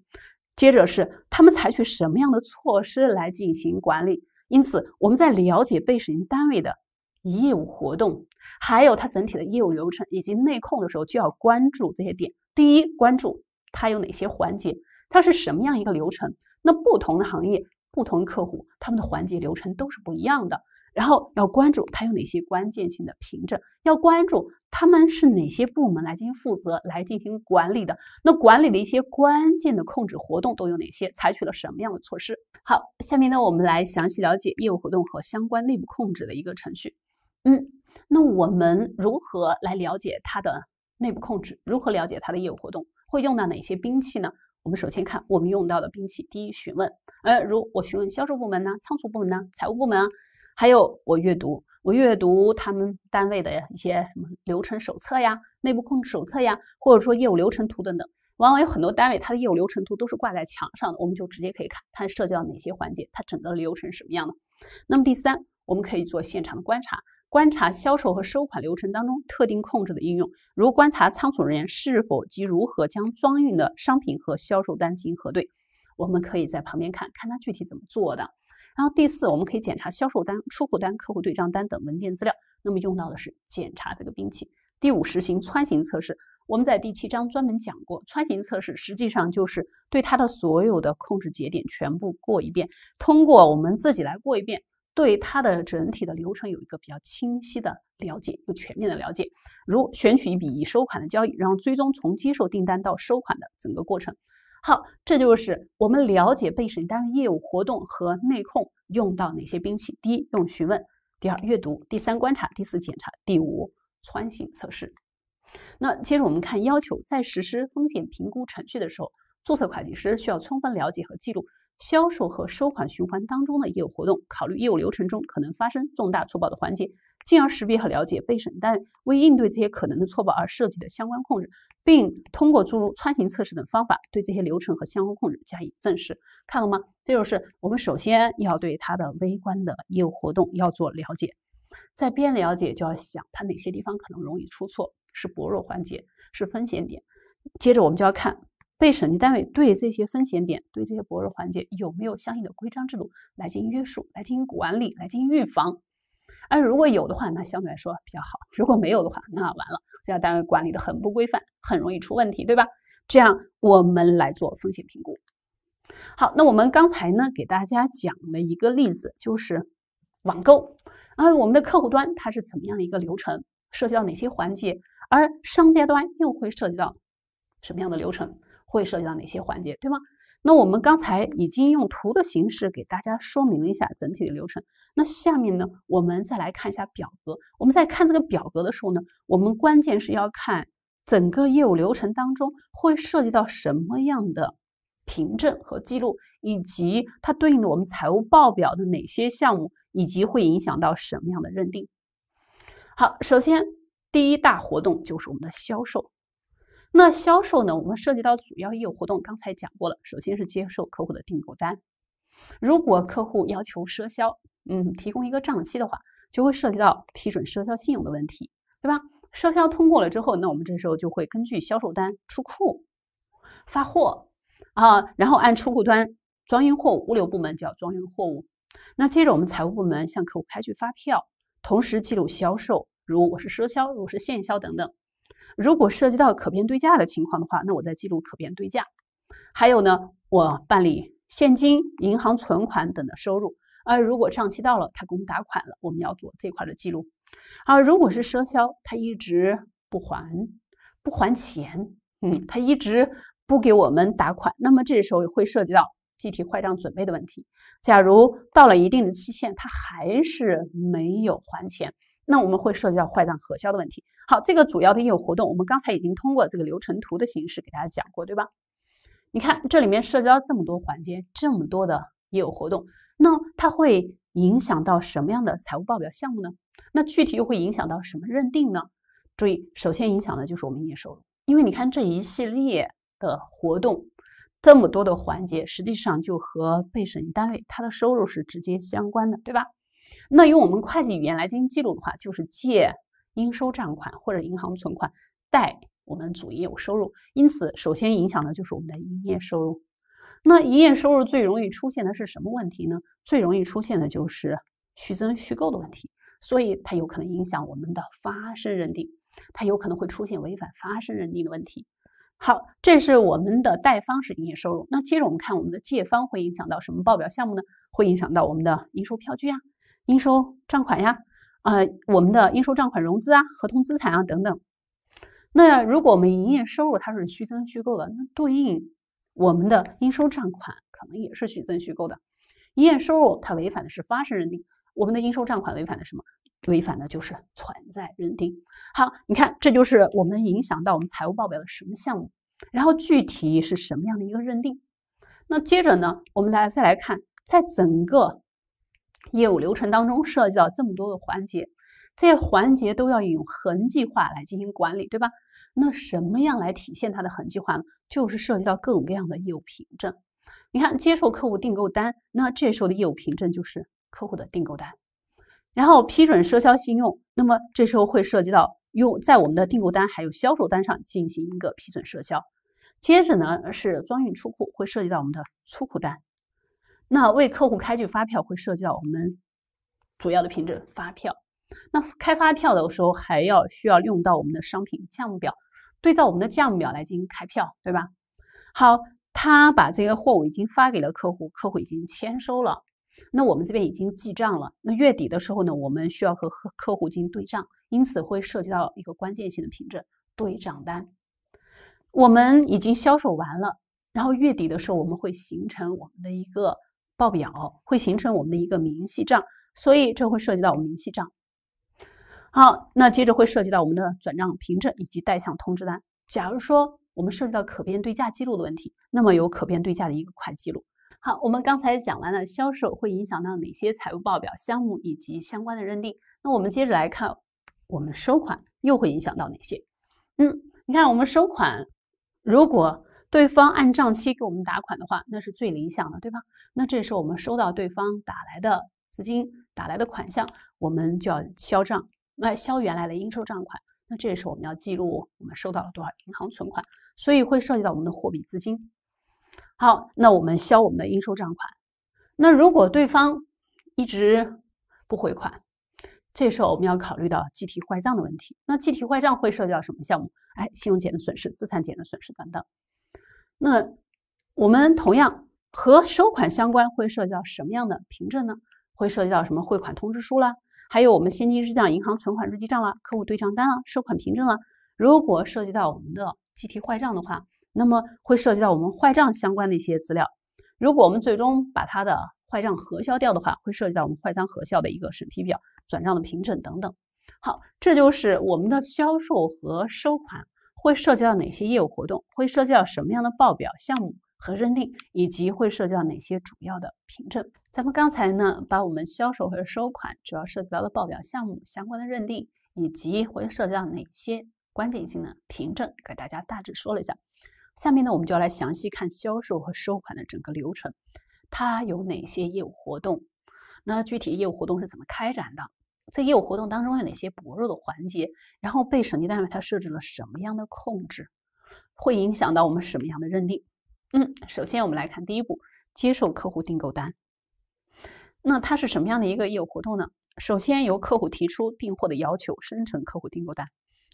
接着是他们采取什么样的措施来进行管理？因此，我们在了解被审计单位的业务活动。还有它整体的业务流程以及内控的时候，就要关注这些点。第一，关注它有哪些环节，它是什么样一个流程。那不同的行业、不同客户，他们的环节流程都是不一样的。然后要关注它有哪些关键性的凭证，要关注他们是哪些部门来进行负责、来进行管理的。那管理的一些关键的控制活动都有哪些？采取了什么样的措施？好，下面呢，我们来详细了解业务活动和相关内部控制的一个程序。嗯。那我们如何来了解它的内部控制？如何了解它的业务活动？会用到哪些兵器呢？我们首先看我们用到的兵器。第一，询问，呃，如我询问销售部门呢，仓储部门呢，财务部门，啊，还有我阅读，我阅读他们单位的一些什么流程手册呀、内部控制手册呀，或者说业务流程图等等。往往有很多单位，它的业务流程图都是挂在墙上的，我们就直接可以看它涉及到哪些环节，它整个流程什么样的。那么第三，我们可以做现场的观察。观察销售和收款流程当中特定控制的应用，如观察仓储人员是否及如何将装运的商品和销售单进行核对，我们可以在旁边看看他具体怎么做的。然后第四，我们可以检查销售单、出口单、客户对账单等文件资料，那么用到的是检查这个兵器。第五，实行穿行测试，我们在第七章专门讲过，穿行测试实际上就是对它的所有的控制节点全部过一遍，通过我们自己来过一遍。对它的整体的流程有一个比较清晰的了解，一个全面的了解。如选取一笔已收款的交易，然后追踪从接受订单到收款的整个过程。好，这就是我们了解被审计单位业务活动和内控用到哪些兵器。第一，用询问；第二，阅读；第三，观察；第四，检查；第五，穿行测试。那接着我们看要求，在实施风险评估程序的时候，注册会计师需要充分了解和记录。销售和收款循环当中的业务活动，考虑业务流程中可能发生重大错报的环节，进而识别和了解被审单位为应对这些可能的错报而设计的相关控制，并通过诸如穿行测试等方法对这些流程和相关控制加以证实。看了吗？这就是我们首先要对它的微观的业务活动要做了解，在边了解就要想它哪些地方可能容易出错，是薄弱环节，是风险点。接着我们就要看。被审计单位对这些风险点、对这些薄弱环节有没有相应的规章制度来进行约束、来进行管理、来进行预防？哎，如果有的话，那相对来说比较好；如果没有的话，那完了，这家单位管理的很不规范，很容易出问题，对吧？这样我们来做风险评估。好，那我们刚才呢，给大家讲了一个例子，就是网购啊，我们的客户端它是怎么样的一个流程？涉及到哪些环节？而商家端又会涉及到什么样的流程？会涉及到哪些环节，对吗？那我们刚才已经用图的形式给大家说明了一下整体的流程。那下面呢，我们再来看一下表格。我们在看这个表格的时候呢，我们关键是要看整个业务流程当中会涉及到什么样的凭证和记录，以及它对应的我们财务报表的哪些项目，以及会影响到什么样的认定。好，首先第一大活动就是我们的销售。那销售呢？我们涉及到主要业务活动，刚才讲过了。首先是接受客户的订购单，如果客户要求赊销，嗯，提供一个账期的话，就会涉及到批准赊销信用的问题，对吧？赊销通过了之后，那我们这时候就会根据销售单出库发货啊，然后按出库端装运货物，物流部门叫装运货物。那接着我们财务部门向客户开具发票，同时记录销售，如我是赊销，如是现销等等。如果涉及到可变对价的情况的话，那我再记录可变对价。还有呢，我办理现金、银行存款等的收入。啊，如果账期到了，他给我们打款了，我们要做这块的记录。啊，如果是赊销，他一直不还不还钱，嗯，他一直不给我们打款，那么这时候会涉及到计提坏账准备的问题。假如到了一定的期限，他还是没有还钱。那我们会涉及到坏账核销的问题。好，这个主要的业务活动，我们刚才已经通过这个流程图的形式给大家讲过，对吧？你看这里面涉及到这么多环节，这么多的业务活动，那它会影响到什么样的财务报表项目呢？那具体又会影响到什么认定呢？注意，首先影响的就是我们营业收入，因为你看这一系列的活动，这么多的环节，实际上就和被审计单位它的收入是直接相关的，对吧？那用我们会计语言来进行记录的话，就是借应收账款或者银行存款，贷我们主营业务收入。因此，首先影响的就是我们的营业收入。那营业收入最容易出现的是什么问题呢？最容易出现的就是虚增、虚构的问题。所以它有可能影响我们的发生认定，它有可能会出现违反发生认定的问题。好，这是我们的贷方是营业收入。那接着我们看我们的借方会影响到什么报表项目呢？会影响到我们的应收票据啊。应收账款呀，啊，我们的应收账款融资啊，合同资产啊等等。那如果我们营业收入它是虚增虚构的，那对应我们的应收账款可能也是虚增虚构的。营业收入它违反的是发生认定，我们的应收账款违反的什么？违反的就是存在认定。好，你看这就是我们影响到我们财务报表的什么项目，然后具体是什么样的一个认定。那接着呢，我们来再来看在整个。业务流程当中涉及到这么多的环节，这些环节都要用痕迹化来进行管理，对吧？那什么样来体现它的痕迹化呢？就是涉及到各种各样的业务凭证。你看，接受客户订购单，那这时候的业务凭证就是客户的订购单。然后批准赊销信用，那么这时候会涉及到用在我们的订购单还有销售单上进行一个批准赊销。接着呢是装运出库，会涉及到我们的出库单。那为客户开具发票会涉及到我们主要的凭证发票。那开发票的时候还要需要用到我们的商品价目表，对照我们的价目表来进行开票，对吧？好，他把这个货物已经发给了客户，客户已经签收了，那我们这边已经记账了。那月底的时候呢，我们需要和客客户进行对账，因此会涉及到一个关键性的凭证对账单。我们已经销售完了，然后月底的时候我们会形成我们的一个。报表会形成我们的一个明细账，所以这会涉及到我们明细账。好，那接着会涉及到我们的转账凭证以及代项通知单。假如说我们涉及到可变对价记录的问题，那么有可变对价的一个款记录。好，我们刚才讲完了销售会影响到哪些财务报表项目以及相关的认定，那我们接着来看我们收款又会影响到哪些？嗯，你看我们收款如果。对方按账期给我们打款的话，那是最理想的，对吧？那这时候我们收到对方打来的资金、打来的款项，我们就要销账，那销原来的应收账款。那这时候我们要记录我们收到了多少银行存款，所以会涉及到我们的货币资金。好，那我们销我们的应收账款。那如果对方一直不回款，这时候我们要考虑到计提坏账的问题。那计提坏账会涉及到什么项目？哎，信用减值损失、资产减值损失等等。那我们同样和收款相关，会涉及到什么样的凭证呢？会涉及到什么汇款通知书啦，还有我们现金日记账、银行存款日记账啦、客户对账单啦、收款凭证啦。如果涉及到我们的计提坏账的话，那么会涉及到我们坏账相关的一些资料。如果我们最终把它的坏账核销掉的话，会涉及到我们坏账核销的一个审批表、转账的凭证等等。好，这就是我们的销售和收款。会涉及到哪些业务活动？会涉及到什么样的报表项目和认定？以及会涉及到哪些主要的凭证？咱们刚才呢，把我们销售和收款主要涉及到的报表项目相关的认定，以及会涉及到哪些关键性的凭证，给大家大致说了一下。下面呢，我们就要来详细看销售和收款的整个流程，它有哪些业务活动？那具体业务活动是怎么开展的？在业务活动当中有哪些薄弱的环节？然后被审计单位它设置了什么样的控制，会影响到我们什么样的认定？嗯，首先我们来看第一步，接受客户订购单。那它是什么样的一个业务活动呢？首先由客户提出订货的要求，生成客户订购单。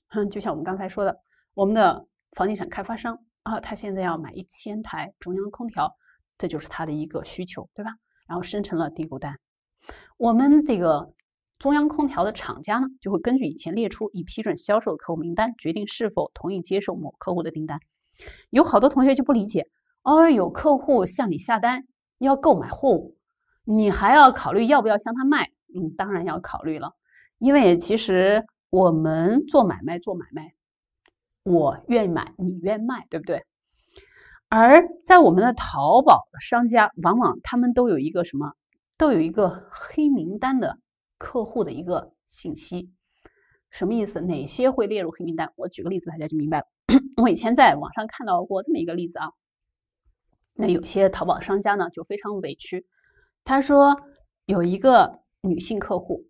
嗯，就像我们刚才说的，我们的房地产开发商啊，他现在要买一千台中央空调，这就是他的一个需求，对吧？然后生成了订购单。我们这个。中央空调的厂家呢，就会根据以前列出已批准销售的客户名单，决定是否同意接受某客户的订单。有好多同学就不理解，哦，有客户向你下单要购买货物，你还要考虑要不要向他卖？嗯，当然要考虑了，因为其实我们做买卖，做买卖，我愿意买，你愿意卖，对不对？而在我们的淘宝商家，往往他们都有一个什么，都有一个黑名单的。客户的一个信息什么意思？哪些会列入黑名单？我举个例子，大家就明白了。我以前在网上看到过这么一个例子啊，那有些淘宝商家呢就非常委屈，他说有一个女性客户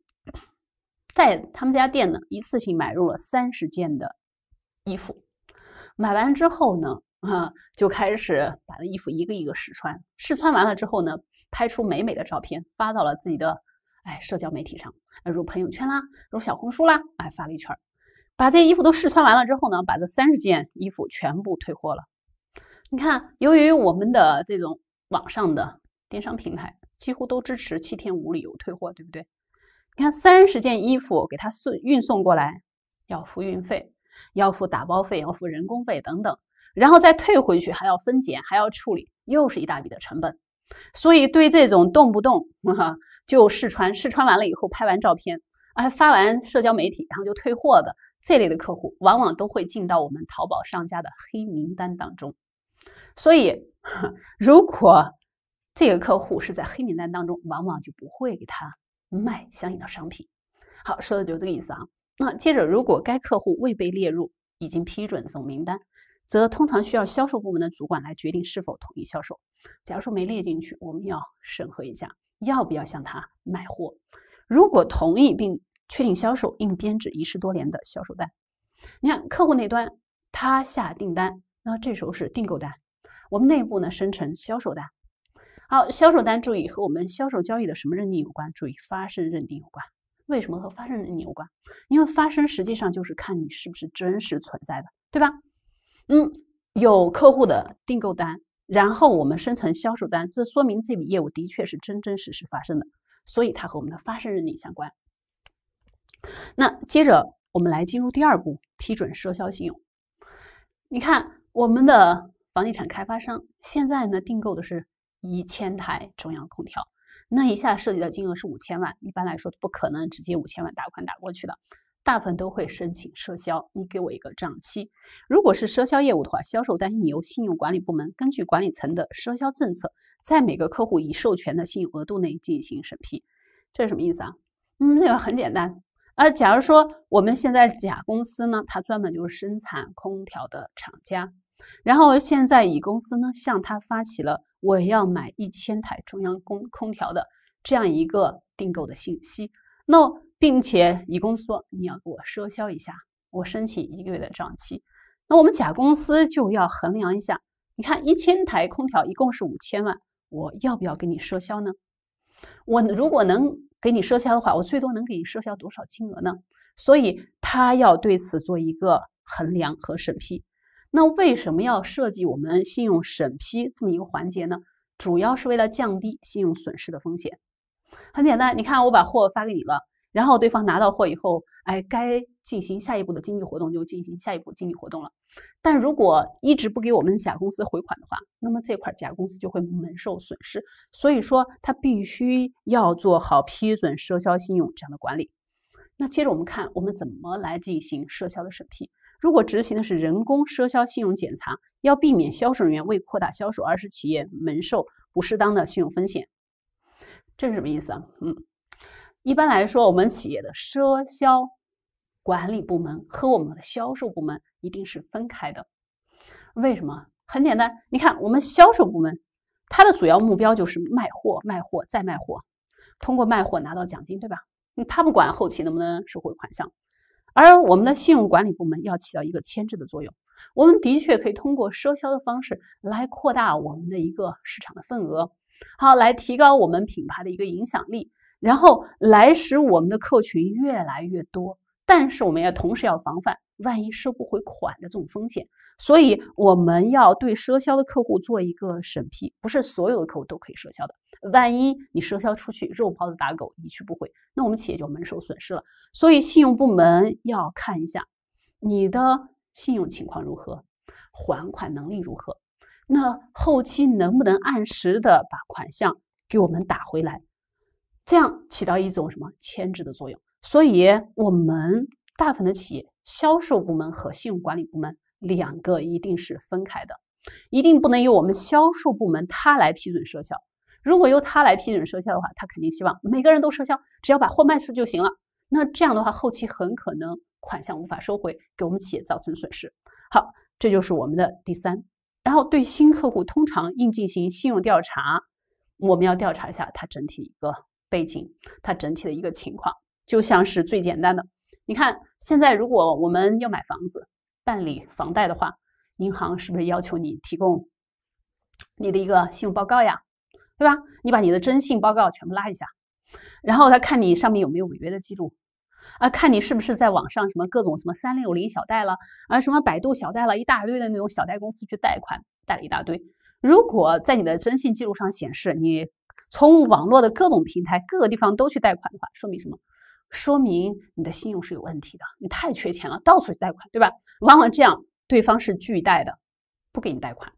在他们家店呢一次性买入了三十件的衣服，买完之后呢，啊就开始把那衣服一个一个试穿，试穿完了之后呢，拍出美美的照片发到了自己的。哎，社交媒体上，如朋友圈啦，如小红书啦，哎，发了一圈儿，把这些衣服都试穿完了之后呢，把这三十件衣服全部退货了。你看，由于我们的这种网上的电商平台几乎都支持七天无理由退货，对不对？你看，三十件衣服给他送运送过来，要付运费，要付打包费，要付人工费等等，然后再退回去还要分拣，还要处理，又是一大笔的成本。所以，对这种动不动，哈哈。就试穿，试穿完了以后拍完照片，哎，发完社交媒体，然后就退货的这类的客户，往往都会进到我们淘宝商家的黑名单当中。所以，如果这个客户是在黑名单当中，往往就不会给他卖相应的商品。好，说的就是这个意思啊。那接着，如果该客户未被列入已经批准的总名单，则通常需要销售部门的主管来决定是否同意销售。假如说没列进去，我们要审核一下。要不要向他卖货？如果同意并确定销售，应编制遗失多年的销售单。你看客户那端，他下订单，那这时候是订购单。我们内部呢生成销售单。好，销售单注意和我们销售交易的什么认定有关？注意发生认定有关。为什么和发生认定有关？因为发生实际上就是看你是不是真实存在的，对吧？嗯，有客户的订购单。然后我们生成销售单，这说明这笔业务的确是真真实实发生的，所以它和我们的发生认定相关。那接着我们来进入第二步，批准赊销信用。你看，我们的房地产开发商现在呢订购的是一千台中央空调，那一下涉及到金额是五千万，一般来说不可能直接五千万打款打过去的。大部分都会申请赊销，你给我一个账期。如果是赊销业务的话，销售单应由信用管理部门根据管理层的赊销政策，在每个客户已授权的信用额度内进行审批。这是什么意思啊？嗯，这个很简单。啊，假如说我们现在甲公司呢，它专门就是生产空调的厂家，然后现在乙公司呢向他发起了我要买一千台中央空调的这样一个订购的信息，那。并且乙公司说你要给我赊销一下，我申请一个月的账期。那我们甲公司就要衡量一下，你看一千台空调一共是五千万，我要不要给你赊销呢？我如果能给你赊销的话，我最多能给你赊销多少金额呢？所以他要对此做一个衡量和审批。那为什么要设计我们信用审批这么一个环节呢？主要是为了降低信用损失的风险。很简单，你看我把货发给你了。然后对方拿到货以后，哎，该进行下一步的经济活动就进行下一步经济活动了。但如果一直不给我们甲公司回款的话，那么这块甲公司就会蒙受损失。所以说，他必须要做好批准赊销信用这样的管理。那接着我们看，我们怎么来进行赊销的审批？如果执行的是人工赊销信用检查，要避免销售人员为扩大销售而使企业蒙受不适当的信用风险。这是什么意思啊？嗯。一般来说，我们企业的赊销管理部门和我们的销售部门一定是分开的。为什么？很简单，你看，我们销售部门它的主要目标就是卖货、卖货再卖货，通过卖货拿到奖金，对吧？他不管后期能不能收回款项。而我们的信用管理部门要起到一个牵制的作用。我们的确可以通过赊销的方式来扩大我们的一个市场的份额，好，来提高我们品牌的一个影响力。然后来使我们的客群越来越多，但是我们也同时要防范万一收不回款的这种风险，所以我们要对赊销的客户做一个审批，不是所有的客户都可以赊销的。万一你赊销出去，肉包子打狗一去不回，那我们企业就蒙受损失了。所以信用部门要看一下你的信用情况如何，还款能力如何，那后期能不能按时的把款项给我们打回来。这样起到一种什么牵制的作用？所以，我们大部分的企业销售部门和信用管理部门两个一定是分开的，一定不能由我们销售部门他来批准赊销。如果由他来批准赊销的话，他肯定希望每个人都赊销，只要把货卖出就行了。那这样的话，后期很可能款项无法收回，给我们企业造成损失。好，这就是我们的第三。然后，对新客户通常应进行信用调查，我们要调查一下他整体一个。背景，它整体的一个情况，就像是最简单的。你看，现在如果我们要买房子，办理房贷的话，银行是不是要求你提供你的一个信用报告呀？对吧？你把你的征信报告全部拉一下，然后他看你上面有没有违约的记录，啊，看你是不是在网上什么各种什么三六零小贷了，啊，什么百度小贷了，一大堆的那种小贷公司去贷款，贷了一大堆。如果在你的征信记录上显示你。从网络的各种平台各个地方都去贷款的话，说明什么？说明你的信用是有问题的，你太缺钱了，到处去贷款，对吧？往往这样，对方是拒贷的，不给你贷款。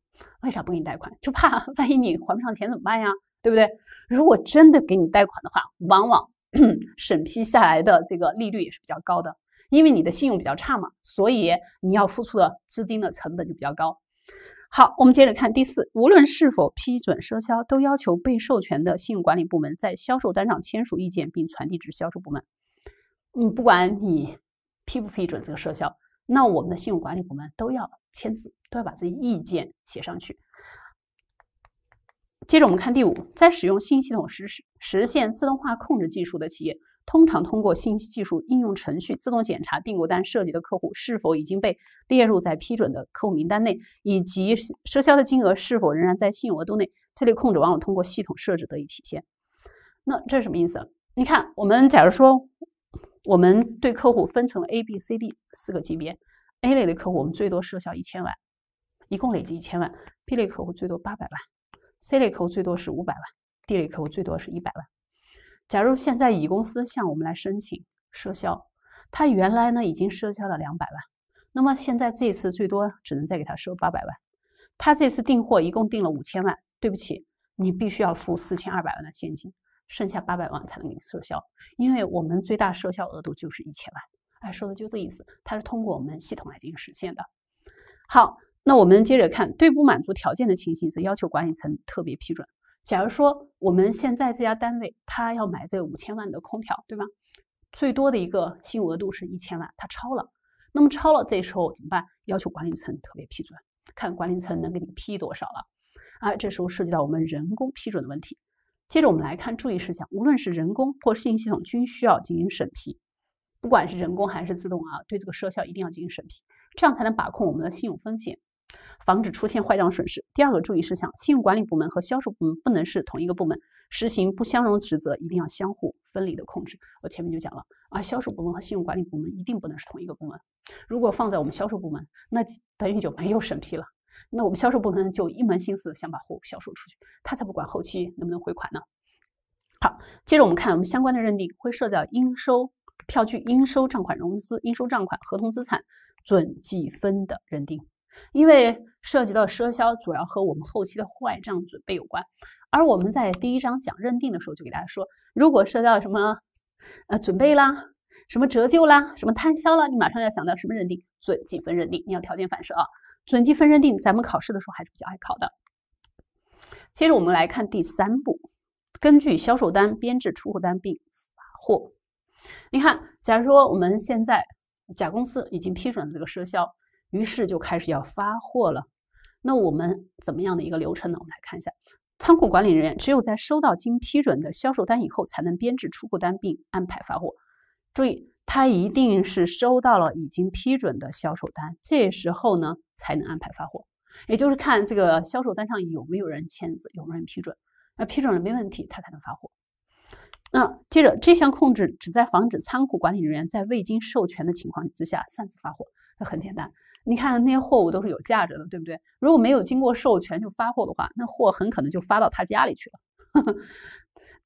为啥不给你贷款？就怕万一你还不上钱怎么办呀？对不对？如果真的给你贷款的话，往往 审批下来的这个利率也是比较高的，因为你的信用比较差嘛，所以你要付出的资金的成本就比较高。好，我们接着看第四，无论是否批准赊销，都要求被授权的信用管理部门在销售单上签署意见，并传递至销售部门。嗯，不管你批不批准这个赊销，那我们的信用管理部门都要签字，都要把这意见写上去。接着我们看第五，在使用新系统实施实现自动化控制技术的企业。通常通过信息技术应用程序自动检查订购单涉及的客户是否已经被列入在批准的客户名单内，以及赊销的金额是否仍然在信用额度内。这类控制往往通过系统设置得以体现。那这是什么意思？你看，我们假如说我们对客户分成了 A、B、C、D 四个级别，A 类的客户我们最多赊销一千万，一共累计一千万；B 类客户最多八百万；C 类客户最多是五百万；D 类客户最多是一百万。假如现在乙公司向我们来申请赊销，他原来呢已经赊销了两百万，那么现在这次最多只能再给他赊八百万。他这次订货一共订了五千万，对不起，你必须要付四千二百万的现金，剩下八百万才能给你赊销，因为我们最大赊销额度就是一千万。哎，说的就这意思，它是通过我们系统来进行实现的。好，那我们接着看，对不满足条件的情形，则要求管理层特别批准。假如说我们现在这家单位他要买这五千万的空调，对吗？最多的一个信用额度是一千万，他超了。那么超了，这时候怎么办？要求管理层特别批准，看管理层能给你批多少了。啊，这时候涉及到我们人工批准的问题。接着我们来看注意事项，无论是人工或信息系统，均需要进行审批。不管是人工还是自动啊，对这个赊销一定要进行审批，这样才能把控我们的信用风险。防止出现坏账损失。第二个注意事项，信用管理部门和销售部门不能是同一个部门，实行不相容职责，一定要相互分离的控制。我前面就讲了啊，销售部门和信用管理部门一定不能是同一个部门。如果放在我们销售部门，那等于就没有审批了。那我们销售部门就一门心思想把货物销售出去，他才不管后期能不能回款呢。好，接着我们看我们相关的认定，会涉及到应收票据、应收账款、融资应收账款、合同资产准计分的认定。因为涉及到赊销，主要和我们后期的坏账准备有关，而我们在第一章讲认定的时候，就给大家说，如果涉及到什么呃准备啦、什么折旧啦、什么摊销啦，你马上要想到什么认定准积分认定，你要条件反射啊，准积分认定，咱们考试的时候还是比较爱考的。接着我们来看第三步，根据销售单编制出货单并发货。你看，假如说我们现在甲公司已经批准了这个赊销。于是就开始要发货了，那我们怎么样的一个流程呢？我们来看一下，仓库管理人员只有在收到经批准的销售单以后，才能编制出库单并安排发货。注意，他一定是收到了已经批准的销售单，这时候呢才能安排发货。也就是看这个销售单上有没有人签字，有没有人批准。那批准了没问题，他才能发货。那接着这项控制旨在防止仓库管理人员在未经授权的情况之下擅自发货。那很简单。你看那些货物都是有价值的，对不对？如果没有经过授权就发货的话，那货很可能就发到他家里去了。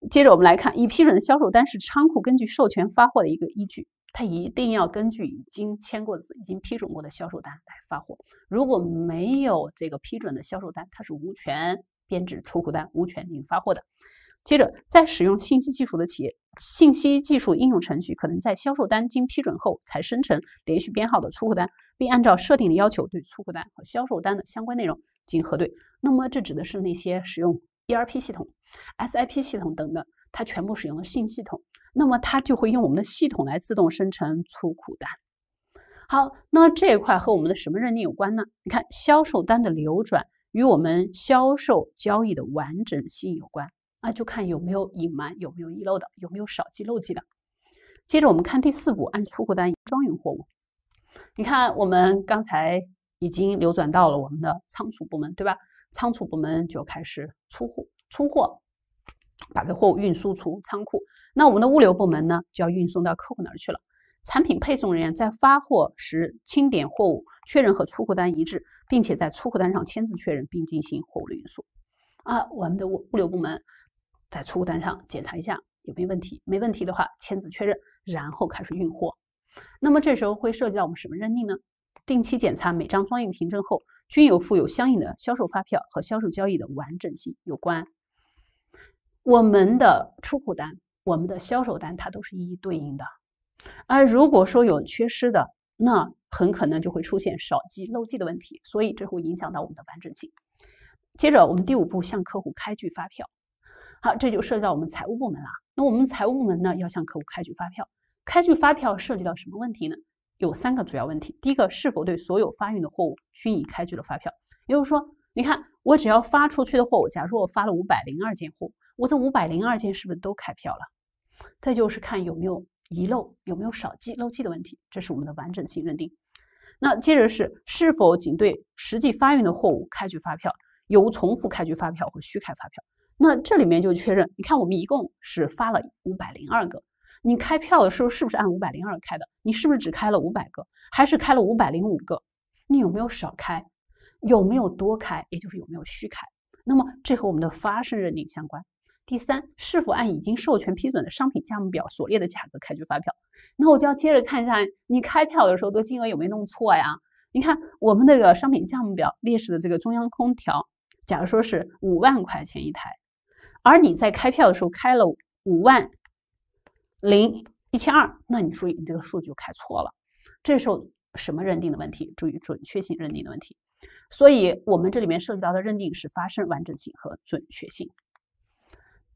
接着我们来看，已批准的销售单是仓库根据授权发货的一个依据，他一定要根据已经签过字、已经批准过的销售单来发货。如果没有这个批准的销售单，他是无权编制出库单、无权进行发货的。接着，在使用信息技术的企业。信息技术应用程序可能在销售单经批准后才生成连续编号的出库单，并按照设定的要求对出库单和销售单的相关内容进行核对。那么，这指的是那些使用 ERP 系统、SIP 系统等的，它全部使用了信系统，那么它就会用我们的系统来自动生成出库单。好，那这一块和我们的什么认定有关呢？你看，销售单的流转与我们销售交易的完整性有关。那就看有没有隐瞒、有没有遗漏的、有没有少记漏记的。接着我们看第四步，按出库单装运货物。你看，我们刚才已经流转到了我们的仓储部门，对吧？仓储部门就开始出货，出货，把这货物运输出仓库。那我们的物流部门呢，就要运送到客户那儿去了？产品配送人员在发货时清点货物，确认和出库单一致，并且在出库单上签字确认，并进行货物的运输。啊，我们的物物流部门。在出库单上检查一下有没有问题，没问题的话签字确认，然后开始运货。那么这时候会涉及到我们什么认定呢？定期检查每张装运凭证后，均有附有相应的销售发票和销售交易的完整性有关。我们的出库单、我们的销售单，它都是一一对应的。而如果说有缺失的，那很可能就会出现少记漏记的问题，所以这会影响到我们的完整性。接着我们第五步，向客户开具发票。好，这就涉及到我们财务部门了。那我们财务部门呢，要向客户开具发票。开具发票涉及到什么问题呢？有三个主要问题。第一个，是否对所有发运的货物均已开具了发票？也就是说，你看我只要发出去的货物，假如我发了五百零二件货，我这五百零二件是不是都开票了？再就是看有没有遗漏，有没有少记漏记的问题，这是我们的完整性认定。那接着是是否仅对实际发运的货物开具发票，有无重复开具发票或虚开发票？那这里面就确认，你看我们一共是发了五百零二个，你开票的时候是不是按五百零二开的？你是不是只开了五百个，还是开了五百零五个？你有没有少开？有没有多开？也就是有没有虚开？那么这和我们的发生认定相关。第三，是否按已经授权批准的商品价目表所列的价格开具发票？那我就要接着看一下，你开票的时候这个金额有没有弄错呀？你看我们那个商品价目表列示的这个中央空调，假如说是五万块钱一台。而你在开票的时候开了五万零一千二，那你注意，你这个数据开错了。这时候什么认定的问题？注意准确性认定的问题。所以，我们这里面涉及到的认定是发生完整性和准确性。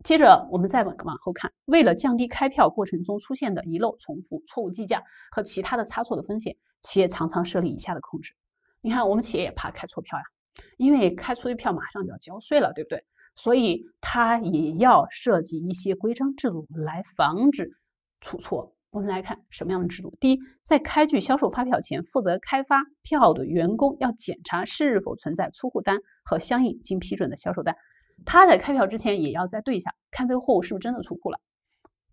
接着，我们再往往后看。为了降低开票过程中出现的遗漏、重复、错误计价和其他的差错的风险，企业常常设立以下的控制。你看，我们企业也怕开错票呀，因为开错的票马上就要交税了，对不对？所以，它也要设计一些规章制度来防止出错。我们来看什么样的制度。第一，在开具销售发票前，负责开发票的员工要检查是否存在出库单和相应经批准的销售单。他在开票之前也要再对一下，看这个货物是不是真的出库了。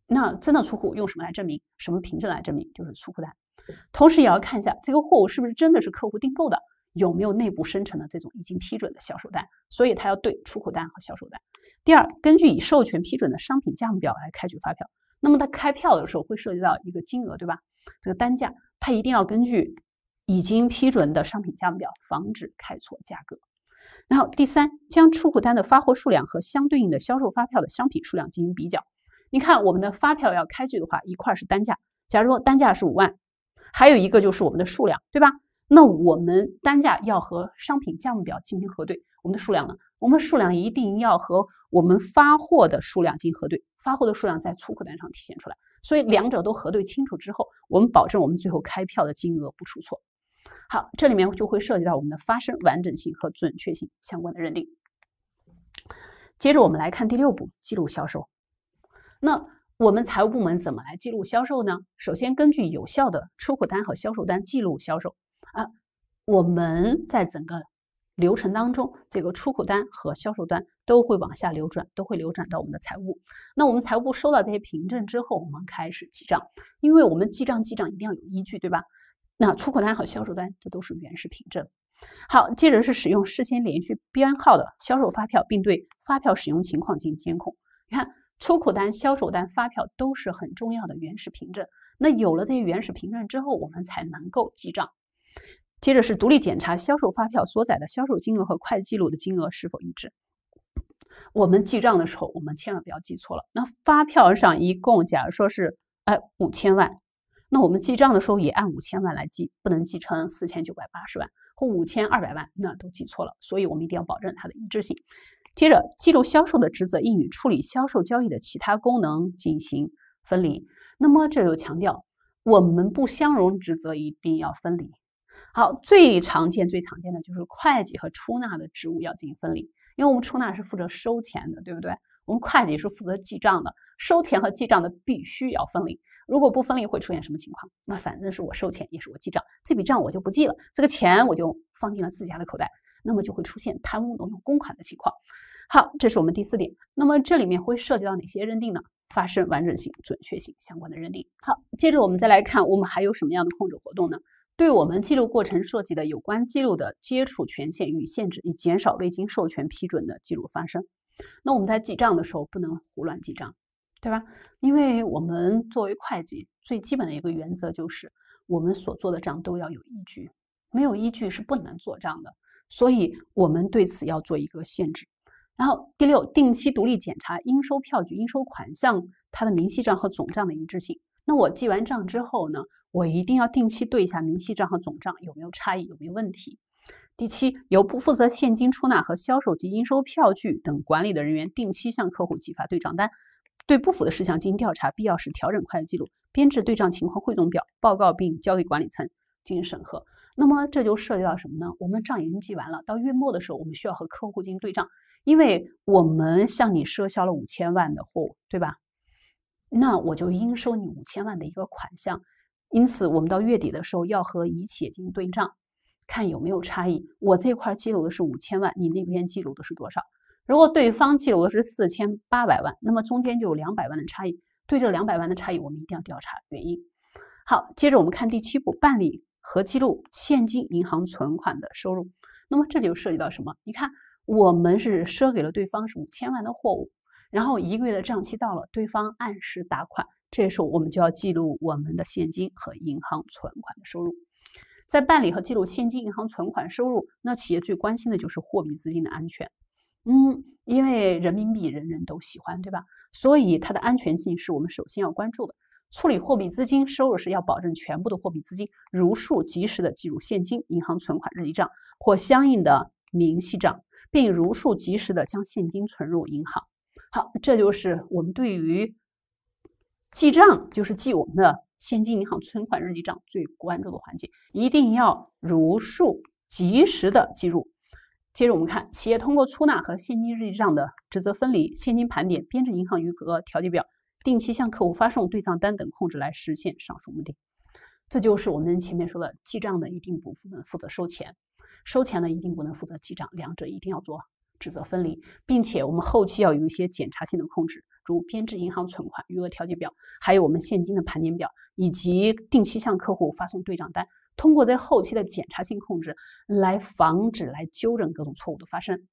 那真的出库用什么来证明？什么凭证来证明？就是出库单。同时也要看一下这个货物是不是真的是客户订购的。有没有内部生成的这种已经批准的销售单？所以他要对出口单和销售单。第二，根据已授权批准的商品价目表来开具发票。那么他开票的时候会涉及到一个金额，对吧？这个单价，他一定要根据已经批准的商品价目表，防止开错价格。然后第三，将出口单的发货数量和相对应的销售发票的商品数量进行比较。你看，我们的发票要开具的话，一块是单价，假如说单价是五万，还有一个就是我们的数量，对吧？那我们单价要和商品价目表进行核对，我们的数量呢？我们数量一定要和我们发货的数量进行核对，发货的数量在出口单上体现出来，所以两者都核对清楚之后，我们保证我们最后开票的金额不出错。好，这里面就会涉及到我们的发生完整性和准确性相关的认定。接着我们来看第六步，记录销售。那我们财务部门怎么来记录销售呢？首先根据有效的出口单和销售单记录销售。啊，我们在整个流程当中，这个出口单和销售单都会往下流转，都会流转到我们的财务。那我们财务部收到这些凭证之后，我们开始记账，因为我们记账记账一定要有依据，对吧？那出口单和销售单这都是原始凭证。好，接着是使用事先连续编号的销售发票，并对发票使用情况进行监控。你看，出口单、销售单、发票都是很重要的原始凭证。那有了这些原始凭证之后，我们才能够记账。接着是独立检查销售发票所载的销售金额和会计记录的金额是否一致。我们记账的时候，我们千万不要记错了。那发票上一共，假如说是哎五千万，那我们记账的时候也按五千万来记，不能记成四千九百八十万或五千二百万，那都记错了。所以我们一定要保证它的一致性。接着，记录销售的职责应与处理销售交易的其他功能进行分离。那么这就强调，我们不相容职责一定要分离。好，最常见、最常见的就是会计和出纳的职务要进行分离，因为我们出纳是负责收钱的，对不对？我们会计是负责记账的，收钱和记账的必须要分离。如果不分离，会出现什么情况？那反正是我收钱，也是我记账，这笔账我就不记了，这个钱我就放进了自己家的口袋，那么就会出现贪污挪用公款的情况。好，这是我们第四点。那么这里面会涉及到哪些认定呢？发生完整性、准确性相关的认定。好，接着我们再来看，我们还有什么样的控制活动呢？对我们记录过程涉及的有关记录的接触权限与限制，以减少未经授权批准的记录发生。那我们在记账的时候不能胡乱记账，对吧？因为我们作为会计最基本的一个原则就是，我们所做的账都要有依据，没有依据是不能做账的。所以，我们对此要做一个限制。然后，第六，定期独立检查应收票据、应收款项它的明细账和总账的一致性。那我记完账之后呢？我一定要定期对一下明细账和总账有没有差异，有没有问题。第七，由不负责现金出纳和销售及应收票据等管理的人员定期向客户寄发对账单，对不符的事项进行调查，必要时调整会计记录，编制对账情况汇总表报告，并交给管理层进行审核。那么这就涉及到什么呢？我们账已经记完了，到月末的时候，我们需要和客户进行对账，因为我们向你赊销了五千万的货物，对吧？那我就应收你五千万的一个款项。因此，我们到月底的时候要和乙企业进行对账，看有没有差异。我这块记录的是五千万，你那边记录的是多少？如果对方记录的是四千八百万，那么中间就有两百万的差异。对这两百万的差异，我们一定要调查原因。好，接着我们看第七步，办理和记录现金银行存款的收入。那么这里又涉及到什么？你看，我们是赊给了对方是五千万的货物，然后一个月的账期到了，对方按时打款。这时候，我们就要记录我们的现金和银行存款的收入。在办理和记录现金、银行存款收入，那企业最关心的就是货币资金的安全。嗯，因为人民币人人都喜欢，对吧？所以它的安全性是我们首先要关注的。处理货币资金收入时，要保证全部的货币资金如数及时的记入现金、银行存款日记账或相应的明细账，并如数及时的将现金存入银行。好，这就是我们对于。记账就是记我们的现金银行存款日记账最关注的环节，一定要如数及时的记入。接着我们看，企业通过出纳和现金日记账的职责分离、现金盘点、编制银行余额调节表、定期向客户发送对账单等控制来实现上述目的。这就是我们前面说的，记账的一定不能负责收钱，收钱的一定不能负责记账，两者一定要做。职责分离，并且我们后期要有一些检查性的控制，如编制银行存款余额调节表，还有我们现金的盘点表，以及定期向客户发送对账单。通过在后期的检查性控制来防止、来纠正各种错误的发生。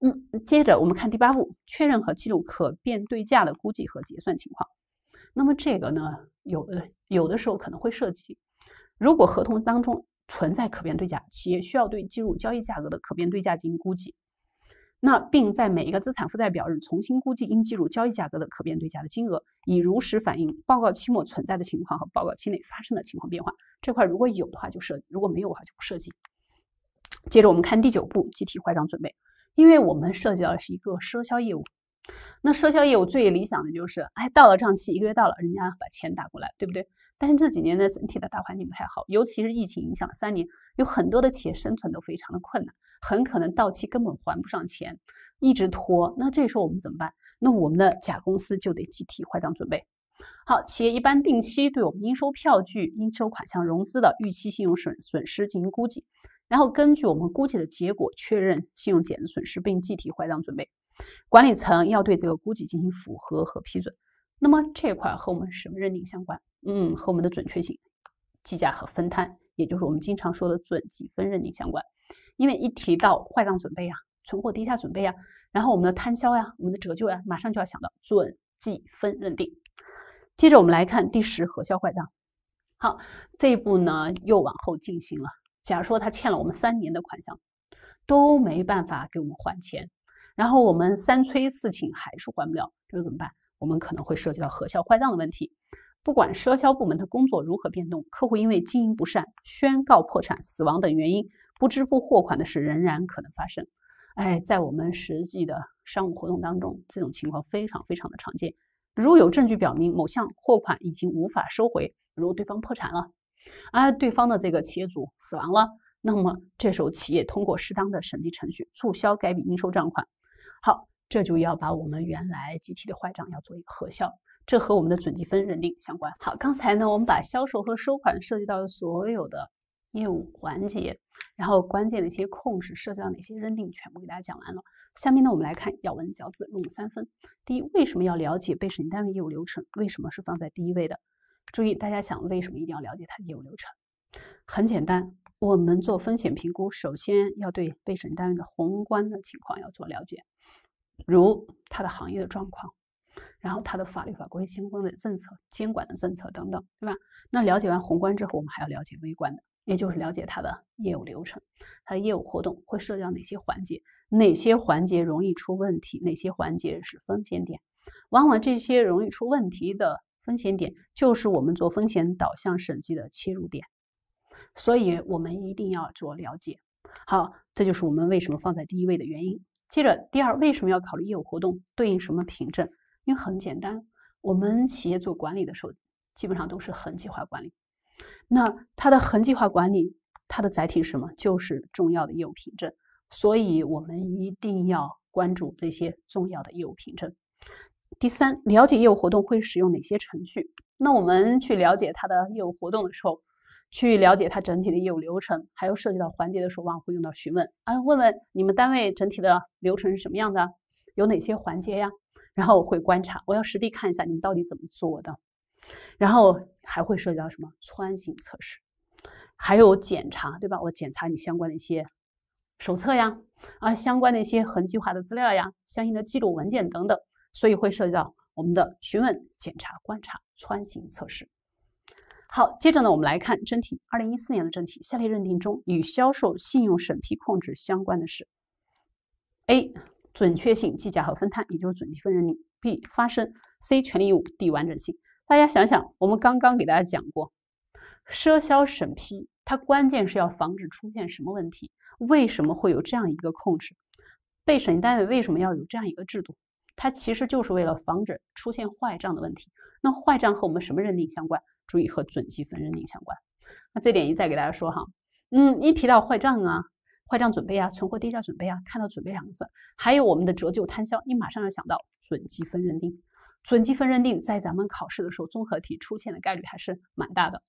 嗯，接着我们看第八步，确认和记录可变对价的估计和结算情况。那么这个呢，有有的时候可能会涉及，如果合同当中存在可变对价，企业需要对计入交易价格的可变对价进行估计。那并在每一个资产负债表日重新估计应计入交易价格的可变对价的金额，以如实反映报告期末存在的情况和报告期内发生的情况变化。这块如果有的话就设，如果没有的话就不涉及。接着我们看第九步，计提坏账准备，因为我们涉及到的是一个赊销业务。那赊销业务最理想的就是，哎，到了账期一个月到了，人家把钱打过来，对不对？但是这几年的整体的大环境不太好，尤其是疫情影响了三年。有很多的企业生存都非常的困难，很可能到期根本还不上钱，一直拖。那这时候我们怎么办？那我们的甲公司就得计提坏账准备。好，企业一般定期对我们应收票据、应收款项融资的预期信用损损失进行估计，然后根据我们估计的结果确认信用减值损失并计提坏账准备。管理层要对这个估计进行符合和批准。那么这块和我们什么认定相关？嗯，和我们的准确性、计价和分摊。也就是我们经常说的准积分认定相关，因为一提到坏账准备啊、存货低价准备啊，然后我们的摊销呀、我们的折旧呀，马上就要想到准积分认定。接着我们来看第十核销坏账。好，这一步呢又往后进行了。假如说他欠了我们三年的款项，都没办法给我们还钱，然后我们三催四请还是还不了，这个怎么办？我们可能会涉及到核销坏账的问题。不管赊销部门的工作如何变动，客户因为经营不善、宣告破产、死亡等原因不支付货款的事仍然可能发生。哎，在我们实际的商务活动当中，这种情况非常非常的常见。如果有证据表明某项货款已经无法收回，如对方破产了，啊，对方的这个企业主死亡了，那么这时候企业通过适当的审批程序注销该笔应收账款。好，这就要把我们原来集体的坏账要做一个核销。这和我们的准积分认定相关。好，刚才呢，我们把销售和收款涉及到的所有的业务环节，然后关键的一些控制涉及到哪些认定，全部给大家讲完了。下面呢，我们来看咬文嚼字入木三分。第一，为什么要了解被审计单位业务流程？为什么是放在第一位的？注意，大家想，为什么一定要了解它的业务流程？很简单，我们做风险评估，首先要对被审计单位的宏观的情况要做了解，如它的行业的状况。然后它的法律法规相关的政策、监管的政策等等，对吧？那了解完宏观之后，我们还要了解微观的，也就是了解它的业务流程、它的业务活动会涉及到哪些环节，哪些环节容易出问题，哪些环节是风险点。往往这些容易出问题的风险点，就是我们做风险导向审计的切入点。所以我们一定要做了解。好，这就是我们为什么放在第一位的原因。接着，第二，为什么要考虑业务活动对应什么凭证？因为很简单，我们企业做管理的时候，基本上都是痕迹化管理。那它的痕迹化管理，它的载体是什么？就是重要的业务凭证。所以我们一定要关注这些重要的业务凭证。第三，了解业务活动会使用哪些程序。那我们去了解它的业务活动的时候，去了解它整体的业务流程，还有涉及到环节的时候，往往会用到询问啊，问问你们单位整体的流程是什么样的，有哪些环节呀？然后我会观察，我要实地看一下你们到底怎么做的。然后还会涉及到什么穿行测试，还有检查，对吧？我检查你相关的一些手册呀，啊，相关的一些痕迹化的资料呀，相应的记录文件等等。所以会涉及到我们的询问、检查、观察、穿行测试。好，接着呢，我们来看真题，二零一四年的真题，下列认定中与销售信用审批控制相关的是，A。准确性计价和分摊，也就是准积分认定；B 发生；C 权利义务；D 完整性。大家想想，我们刚刚给大家讲过，赊销审批，它关键是要防止出现什么问题？为什么会有这样一个控制？被审计单位为什么要有这样一个制度？它其实就是为了防止出现坏账的问题。那坏账和我们什么认定相关？注意和准积分认定相关。那这点一再给大家说哈。嗯，一提到坏账啊。坏账准备啊，存货低价准备啊，看到“准备”两个字，还有我们的折旧摊销，你马上要想到准积分认定。准积分认定在咱们考试的时候，综合题出现的概率还是蛮大的，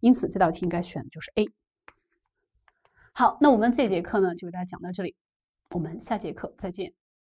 因此这道题应该选的就是 A。好，那我们这节课呢，就给大家讲到这里，我们下节课再见。